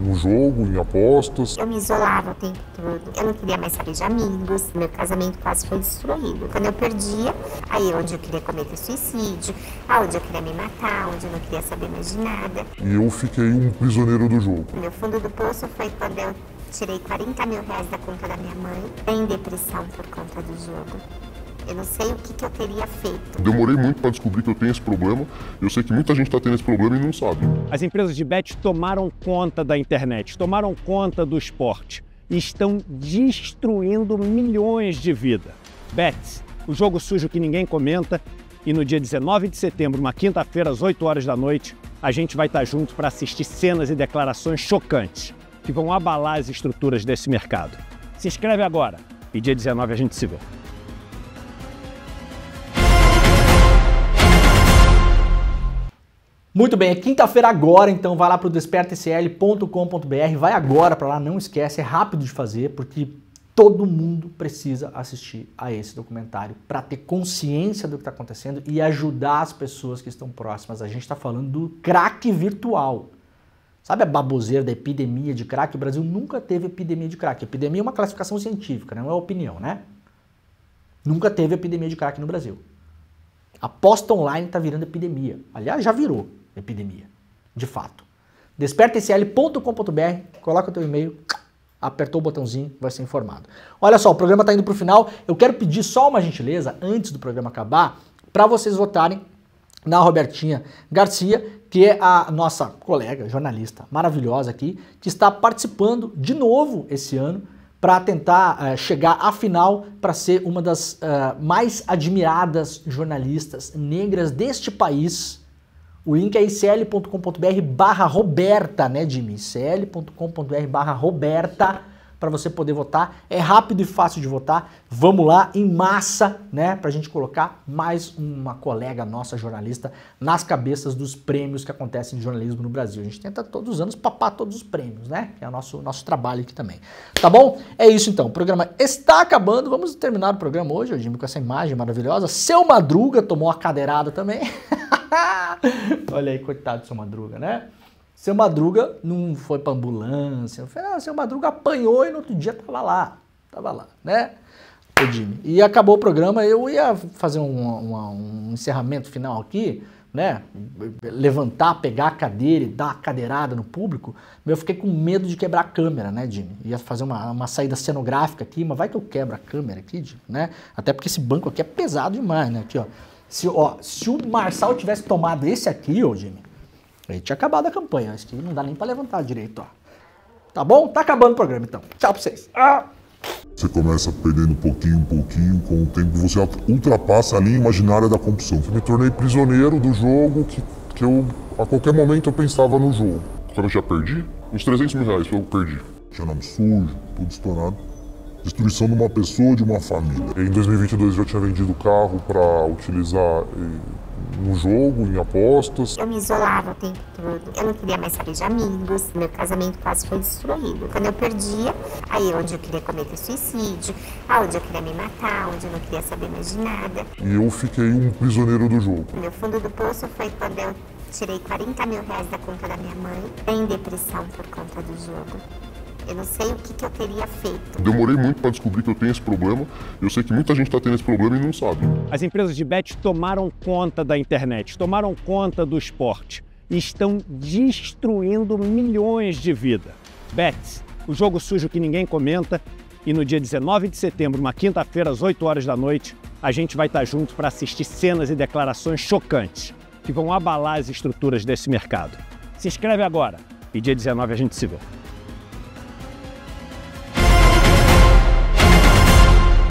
no jogo, em apostas. Eu me isolava o tempo todo. Eu não queria mais saber de amigos. Meu casamento quase foi destruído. Quando eu perdia, aí é onde eu queria cometer suicídio, aonde eu queria me matar, onde eu não queria saber mais de nada. E eu fiquei um prisioneiro do jogo. Meu fundo do poço foi quando eu tirei 40 mil reais da conta da minha mãe, em depressão por conta do jogo eu não sei o que, que eu teria feito. Demorei muito para descobrir que eu tenho esse problema. Eu sei que muita gente está tendo esse problema e não sabe. As empresas de bet tomaram conta da internet, tomaram conta do esporte e estão destruindo milhões de vidas. Bets, o jogo sujo que ninguém comenta. E no dia 19 de setembro, uma quinta-feira, às 8 horas da noite, a gente vai estar tá junto para assistir cenas e declarações chocantes que vão abalar as estruturas desse mercado. Se inscreve agora e dia 19 a gente se vê. Muito bem, é quinta-feira agora, então vai lá para o despertasl.com.br, vai agora para lá, não esquece, é rápido de fazer, porque todo mundo precisa assistir a esse documentário para ter consciência do que está acontecendo e ajudar as pessoas que estão próximas. A gente está falando do crack virtual. Sabe a baboseira da epidemia de crack? O Brasil nunca teve epidemia de crack. Epidemia é uma classificação científica, né? não é opinião, né? Nunca teve epidemia de crack no Brasil. Aposta online está virando epidemia. Aliás, já virou epidemia, de fato. DespertaSL.com.br, coloca o teu e-mail, apertou o botãozinho, vai ser informado. Olha só, o programa está indo para o final. Eu quero pedir só uma gentileza, antes do programa acabar, para vocês votarem na Robertinha Garcia, que é a nossa colega, jornalista maravilhosa aqui, que está participando de novo esse ano para tentar uh, chegar à final para ser uma das uh, mais admiradas jornalistas negras deste país o link é icl.com.br barra Roberta, né, Jimmy? icl.com.br barra Roberta para você poder votar. É rápido e fácil de votar. Vamos lá em massa, né, para a gente colocar mais uma colega nossa jornalista nas cabeças dos prêmios que acontecem de jornalismo no Brasil. A gente tenta todos os anos papar todos os prêmios, né? é o nosso nosso trabalho aqui também. Tá bom? É isso então. O programa está acabando. Vamos terminar o programa hoje, Odime, com essa imagem maravilhosa. Seu Madruga tomou a cadeirada também. Olha aí, coitado do seu Madruga, né? Seu Madruga não foi pra ambulância. Falei, ah, seu Madruga apanhou e no outro dia tava lá. Tava lá, né? O Jimmy. E acabou o programa, eu ia fazer um encerramento final aqui, né? Levantar, pegar a cadeira e dar a cadeirada no público. Eu fiquei com medo de quebrar a câmera, né, Jimmy? Ia fazer uma, uma saída cenográfica aqui, mas vai que eu quebro a câmera aqui, Jimmy, né? Até porque esse banco aqui é pesado demais, né? Aqui, ó. Se, ó, se o Marçal tivesse tomado esse aqui, ô Jimmy, Aí tinha acabado a campanha, acho que não dá nem para levantar direito, ó. Tá bom? Tá acabando o programa então. Tchau pra vocês. Ah! Você começa perdendo um pouquinho, um pouquinho, com o tempo você ultrapassa a linha imaginária da compulsão. Eu me tornei prisioneiro do jogo que, que eu, a qualquer momento, eu pensava no jogo. Quando eu já perdi, uns 300 mil reais eu perdi. Tinha nome sujo, tudo estourado. Destruição de uma pessoa, de uma família. Em 2022 eu já tinha vendido o carro para utilizar eh, no jogo, em apostas. Eu me isolava o tempo todo. Eu não queria mais saber de amigos. Meu casamento quase foi destruído. Quando eu perdia, aí é onde eu queria cometer suicídio, aonde eu queria me matar, onde eu não queria saber mais de nada. E eu fiquei um prisioneiro do jogo. Meu fundo do poço foi quando eu tirei 40 mil reais da conta da minha mãe, em depressão por conta do jogo eu não sei o que, que eu teria feito. Demorei muito para descobrir que eu tenho esse problema. Eu sei que muita gente está tendo esse problema e não sabe. As empresas de bet tomaram conta da internet, tomaram conta do esporte e estão destruindo milhões de vidas. Bets, o jogo sujo que ninguém comenta. E no dia 19 de setembro, uma quinta-feira, às 8 horas da noite, a gente vai estar tá junto para assistir cenas e declarações chocantes que vão abalar as estruturas desse mercado. Se inscreve agora e dia 19 a gente se vê.